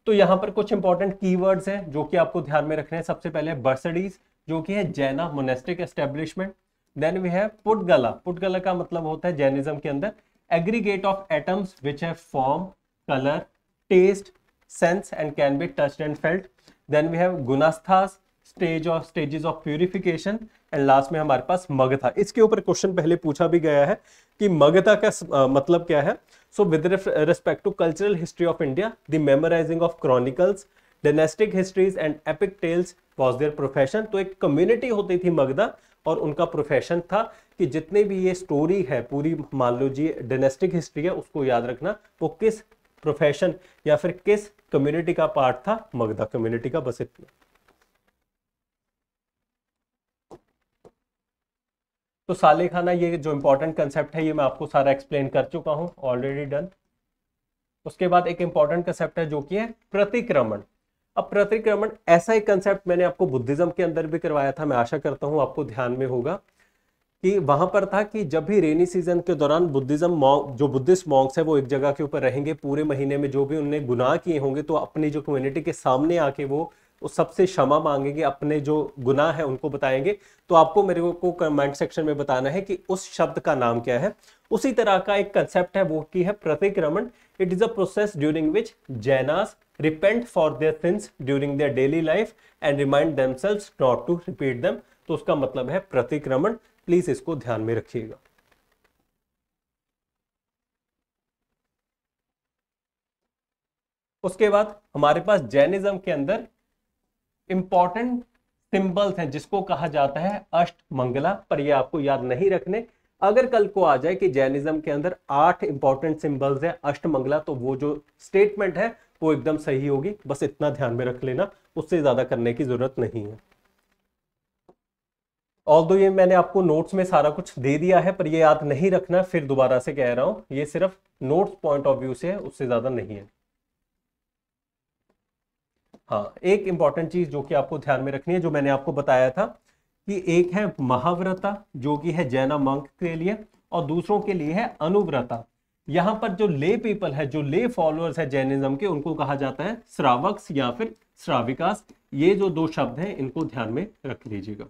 Speaker 1: तो यहां पर कुछ इंपॉर्टेंट कीवर्ड्स हैं जो कि आपको ध्यान में रखने हैं सबसे पहले बर्सडीज जो कि है Jaina monastic establishment then we have pudgala pudgala का मतलब होता है जैनिज्म के अंदर एग्रीगेट ऑफ एटम्स विच है form colour taste sense and can be touch and felt then we have gunasthanas stage of stages of purification and last में हमारे पास मगधा इसके ऊपर क्वेश्चन पहले पूछा भी गया है कि मगधा का मतलब क्या है so with respect to cultural history of India the memorising of chronicles dynastic histories and epic tales was their profession तो एक कम्युनिटी होती थी मगधा और उनका प्रोफेशन था कि जितने भी ये स्टोरी है पूरी मान लो जी डेनेस्टिक हिस्ट्री है उसको याद रखना वो किस प्रोफेशन या फिर किस कम्युनिटी का पार्ट था मगधा कम्युनिटी का बस इतना तो साले खाना ये जो इम्पोर्टेंट कंसेप्ट है ये मैं आपको सारा एक्सप्लेन कर चुका हूँ ऑलरेडी डन उसके बाद एक इम्पॉर्टेंट कंसेप्ट है जो कि है प्रतिक्रमण अब प्रतिक्रमण ऐसा एक कंसेप्ट मैंने आपको बुद्धिज्म के अंदर भी करवाया था मैं आशा करता हूँ आपको ध्यान में होगा कि वहां पर था कि जब भी रेनी सीजन के दौरान बुद्धिज्म जो बुद्धिस्ट मॉन्क्स है वो एक जगह के ऊपर रहेंगे पूरे महीने में जो भी उनने गुनाह किए होंगे तो अपनी जो कम्युनिटी के सामने आके वो वो सबसे क्षमा मांगेंगे अपने जो गुनाह है उनको बताएंगे तो आपको मेरे को कमेंट सेक्शन में बताना है कि उस शब्द का नाम क्या है उसी तरह का एक कंसेप्ट है वो की है pratikraman it is a process during which Jainas repent for their sins during their daily life and remind themselves not to repeat them तो उसका मतलब है प्रतिक्रमण प्लीज इसको ध्यान में रखिएगा उसके बाद हमारे पास जैनिज्म के अंदर इंपॉर्टेंट सिंबल्स हैं जिसको कहा जाता है अष्ट मंगला पर ये आपको याद नहीं रखने अगर कल को आ जाए कि जैनिज्म के अंदर आठ इंपॉर्टेंट सिंबल्स हैं अष्ट मंगला तो वो जो स्टेटमेंट है वो एकदम सही होगी बस इतना ध्यान में रख लेना उससे ज्यादा करने की जरूरत नहीं है ऑल दो ये मैंने आपको नोट्स में सारा कुछ दे दिया है पर ये याद नहीं रखना फिर दोबारा से कह रहा हूं ये सिर्फ नोट्स पॉइंट ऑफ व्यू से है उससे ज्यादा नहीं है हाँ एक इंपॉर्टेंट चीज जो कि आपको ध्यान में रखनी है जो मैंने आपको बताया था कि एक है महाव्रता जो कि है जैना मंक के लिए और दूसरों के लिए है अनुव्रता यहां पर जो ले पीपल है जो ले फॉलोअर्स है जैनिज्म के उनको कहा जाता है श्रावक्स या फिर श्राविकास ये जो दो शब्द हैं इनको ध्यान में रख लीजिएगा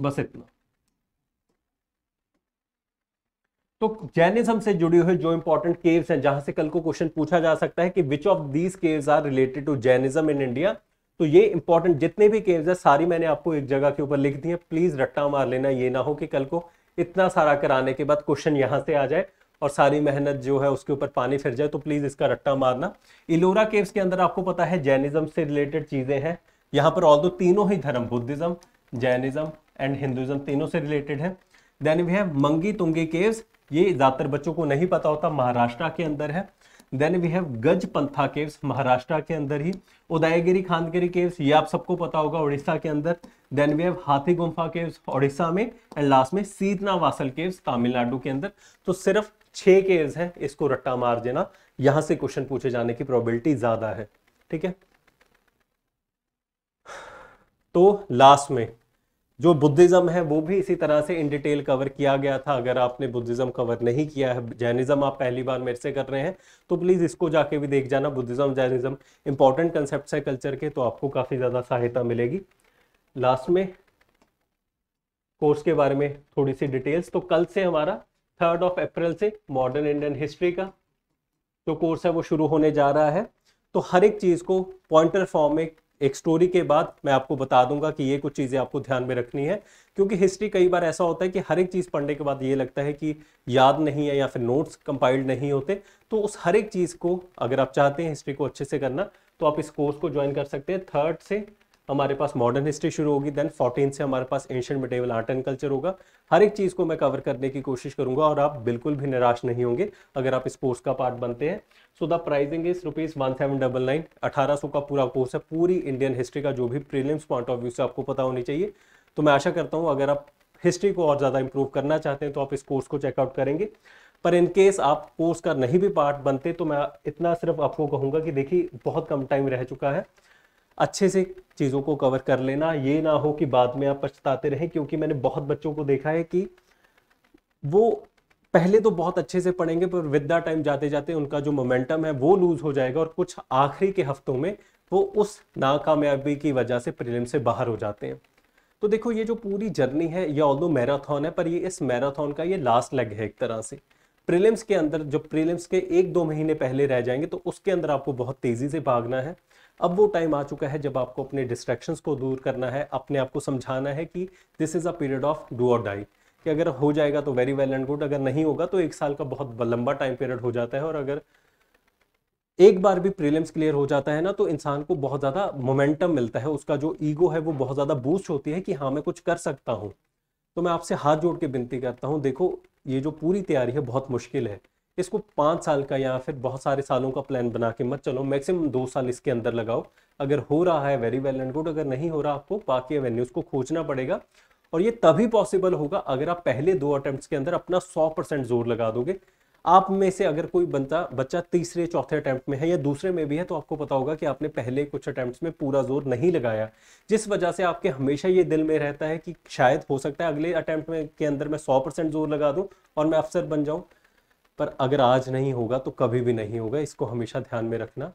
Speaker 1: बस इतना तो जैनिज्म से जुड़ी हुई जो इंपॉर्टेंट केव्स हैं जहां से कल को क्वेश्चन पूछा जा सकता है कि which of these caves are related to Jainism in India तो ये इंपॉर्टेंट जितने भी केव्स है सारी मैंने आपको एक जगह के ऊपर लिख दी है प्लीज रट्टा मार लेना ये ना हो कि कल को इतना सारा कराने के बाद क्वेश्चन यहाँ से आ जाए और सारी मेहनत जो है उसके ऊपर पानी फिर जाए तो प्लीज इसका रट्टा मारना इलोरा केव्स के अंदर आपको पता है जैनिज्म से रिलेटेड चीजें हैं यहाँ पर ऑल दो तीनों ही धर्म बुद्धिज्म जैनिज्म एंड हिंदुज्म तीनों से रिलेटेड है देन वी हैव मंगी तुंगी केव्स ये ज़्यादातर बच्चों को नहीं पता होता महाराष्ट्र के अंदर है देन वी हैव गज पंथा केव्स महाराष्ट्र के अंदर ही उदयगिरी खानगिरी केव्स ये आप सबको पता होगा उड़ीसा के अंदर देन वी हैव हाथी गुम्फा केव्स उड़ीसा में एंड लास्ट में सीतना वासल केव्स तमिलनाडु के अंदर तो सिर्फ छह केव्स हैं इसको रट्टा मार देना यहां से क्वेश्चन पूछे जाने की प्रोबेबिलिटी ज़्यादा है ठीक है तो लास्ट में जो बुद्धिज़्म है वो भी इसी तरह से इन डिटेल कवर किया गया था अगर आपने बुद्धिज़्म कवर नहीं किया है जैनिज़्म आप पहली बार मेरे से कर रहे हैं तो प्लीज़ इसको जाके भी देख जाना बुद्धिज़्म जैनिज़्म इंपॉर्टेंट कंसेप्ट है कल्चर के तो आपको काफ़ी ज़्यादा सहायता मिलेगी लास्ट में कोर्स के बारे में थोड़ी सी डिटेल्स तो कल से हमारा थर्ड ऑफ अप्रैल से मॉडर्न इंडियन हिस्ट्री का जो कोर्स है वो शुरू होने जा रहा है तो हर एक चीज़ को पॉइंटर फॉर्म में एक स्टोरी के बाद मैं आपको बता दूंगा कि ये कुछ चीज़ें आपको ध्यान में रखनी है क्योंकि हिस्ट्री कई बार ऐसा होता है कि हर एक चीज़ पढ़ने के बाद ये लगता है कि याद नहीं है या फिर नोट्स कंपाइल्ड नहीं होते तो उस हर एक चीज़ को अगर आप चाहते हैं हिस्ट्री को अच्छे से करना तो आप इस कोर्स को ज्वाइन कर सकते हैं थर्ड से हमारे पास मॉडर्न हिस्ट्री शुरू होगी देन फोर्टीन से हमारे पास ancient medieval art and culture होगा हर एक चीज़ को मैं कवर करने की कोशिश करूंगा और आप बिल्कुल भी निराश नहीं होंगे अगर आप इस कोर्स का पार्ट बनते हैं so the pricing is rupees one seven double nine अठारह सौ का पूरा कोर्स है पूरी इंडियन हिस्ट्री का जो भी प्रीलिम्स पॉइंट ऑफ व्यू से आपको पता होनी चाहिए तो मैं आशा करता हूँ अगर आप हिस्ट्री को और ज़्यादा इंप्रूव करना चाहते हैं तो आप इस कोर्स को चेकआउट करेंगे पर इन केस आप कोर्स का नहीं भी पार्ट बनते तो मैं इतना सिर्फ आपको कहूँगा कि देखिए बहुत कम टाइम रह चुका है अच्छे से चीज़ों को कवर कर लेना ये ना हो कि बाद में आप पछताते रहें क्योंकि मैंने बहुत बच्चों को देखा है कि वो पहले तो बहुत अच्छे से पढ़ेंगे पर विद द टाइम जाते जाते उनका जो मोमेंटम है वो लूज हो जाएगा और कुछ आखिरी के हफ्तों में वो उस नाकामयाबी की वजह से प्रीलिम से बाहर हो जाते हैं तो देखो ये जो पूरी जर्नी है ये ऑल मैराथन है पर ये इस मैराथन का ये लास्ट लेग है एक तरह से प्रीलिम्स के अंदर जो प्रीलिम्स के एक दो महीने पहले रह जाएंगे तो उसके अंदर आपको बहुत तेज़ी से भागना है अब वो टाइम आ चुका है जब आपको अपने डिस्ट्रैक्शंस को दूर करना है अपने आप को समझाना है कि this is a period of do और डाई कि अगर हो जाएगा तो वेरी वेल एंड गुड अगर नहीं होगा तो एक साल का बहुत लंबा टाइम पीरियड हो जाता है और अगर एक बार भी प्रीलिम्स क्लियर हो जाता है ना तो इंसान को बहुत ज़्यादा मोमेंटम मिलता है उसका जो ईगो है वो बहुत ज़्यादा बूस्ट होती है कि हाँ मैं कुछ कर सकता हूँ तो मैं आपसे हाथ जोड़ के विनती करता हूँ देखो ये जो पूरी तैयारी है बहुत मुश्किल है इसको पाँच साल का या फिर बहुत सारे सालों का प्लान बना के मत चलो मैक्सिमम दो साल इसके अंदर लगाओ अगर हो रहा है वेरी वेल एंड गुड अगर नहीं हो रहा आपको बाकी एवेन्यूज को खोजना पड़ेगा और ये तभी पॉसिबल होगा अगर आप पहले दो अटेम्प्ट के अंदर अपना सौ परसेंट जोर लगा दोगे आप में से अगर कोई बनता बच्चा तीसरे चौथे अटैम्प्ट में है या दूसरे में भी है तो आपको पता होगा कि आपने पहले कुछ अटैम्प्ट में पूरा जोर नहीं लगाया जिस वजह से आपके हमेशा ये दिल में रहता है कि शायद हो सकता है अगले अटैम्प्ट के अंदर मैं सौ परसेंट जोर लगा दूँ और मैं अफसर बन जाऊँ पर अगर आज नहीं होगा तो कभी भी नहीं होगा इसको हमेशा ध्यान में रखना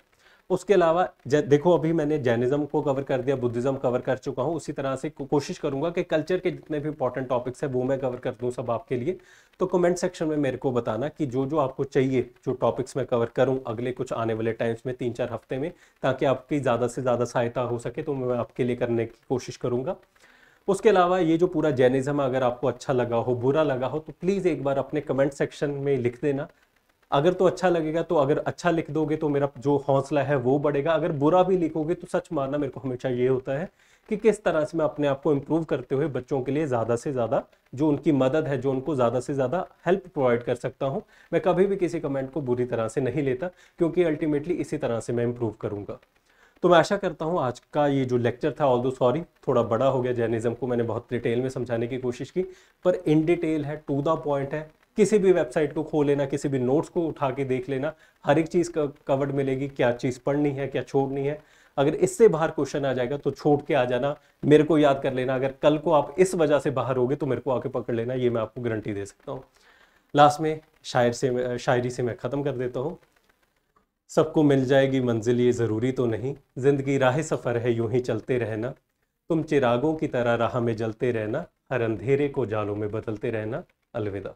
Speaker 1: उसके अलावा देखो अभी मैंने जैनिज्म को कवर कर दिया बुद्धिज्म कवर कर चुका हूँ उसी तरह से कोशिश करूंगा कि कल्चर के जितने भी इंपॉर्टेंट टॉपिक्स है वो मैं कवर कर दूँ सब आपके लिए तो कमेंट सेक्शन में मेरे को बताना कि जो जो आपको चाहिए जो टॉपिक्स मैं कवर करूँ अगले कुछ आने वाले टाइम्स में तीन चार हफ्ते में ताकि आपकी ज़्यादा से ज़्यादा सहायता हो सके तो मैं आपके लिए करने की कोशिश करूँगा उसके अलावा ये जो पूरा जैनिज्म अगर आपको अच्छा लगा हो बुरा लगा हो तो प्लीज़ एक बार अपने कमेंट सेक्शन में लिख देना अगर तो अच्छा लगेगा तो अगर अच्छा लिख दोगे तो मेरा जो हौसला है वो बढ़ेगा अगर बुरा भी लिखोगे तो सच मानना मेरे को हमेशा ये होता है कि किस तरह से मैं अपने आप को इम्प्रूव करते हुए बच्चों के लिए ज़्यादा से ज़्यादा जो उनकी मदद है जो उनको ज़्यादा से ज़्यादा हेल्प प्रोवाइड कर सकता हूँ मैं कभी भी किसी कमेंट को बुरी तरह से नहीं लेता क्योंकि अल्टीमेटली इसी तरह से मैं इम्प्रूव करूँगा तो मैं आशा करता हूँ आज का ये जो लेक्चर था ऑल दो सॉरी थोड़ा बड़ा हो गया जर्निज्म को मैंने बहुत डिटेल में समझाने की कोशिश की पर इन डिटेल है टू द पॉइंट है किसी भी वेबसाइट को खो लेना किसी भी नोट्स को उठा के देख लेना हर एक चीज़ कवर्ड मिलेगी क्या चीज़ पढ़नी है क्या छोड़नी है अगर इससे बाहर क्वेश्चन आ जाएगा तो छोड़ के आ जाना मेरे को याद कर लेना अगर कल को आप इस वजह से बाहर होगे तो मेरे को आके पकड़ लेना ये मैं आपको गारंटी दे सकता हूँ लास्ट में शायर से शायरी से मैं ख़त्म कर देता हूँ सबको मिल जाएगी मंजिल ये ज़रूरी तो नहीं ज़िंदगी राह सफ़र है यूं ही चलते रहना तुम चिरागों की तरह राह में जलते रहना हर अंधेरे को जालों में बदलते रहना अलविदा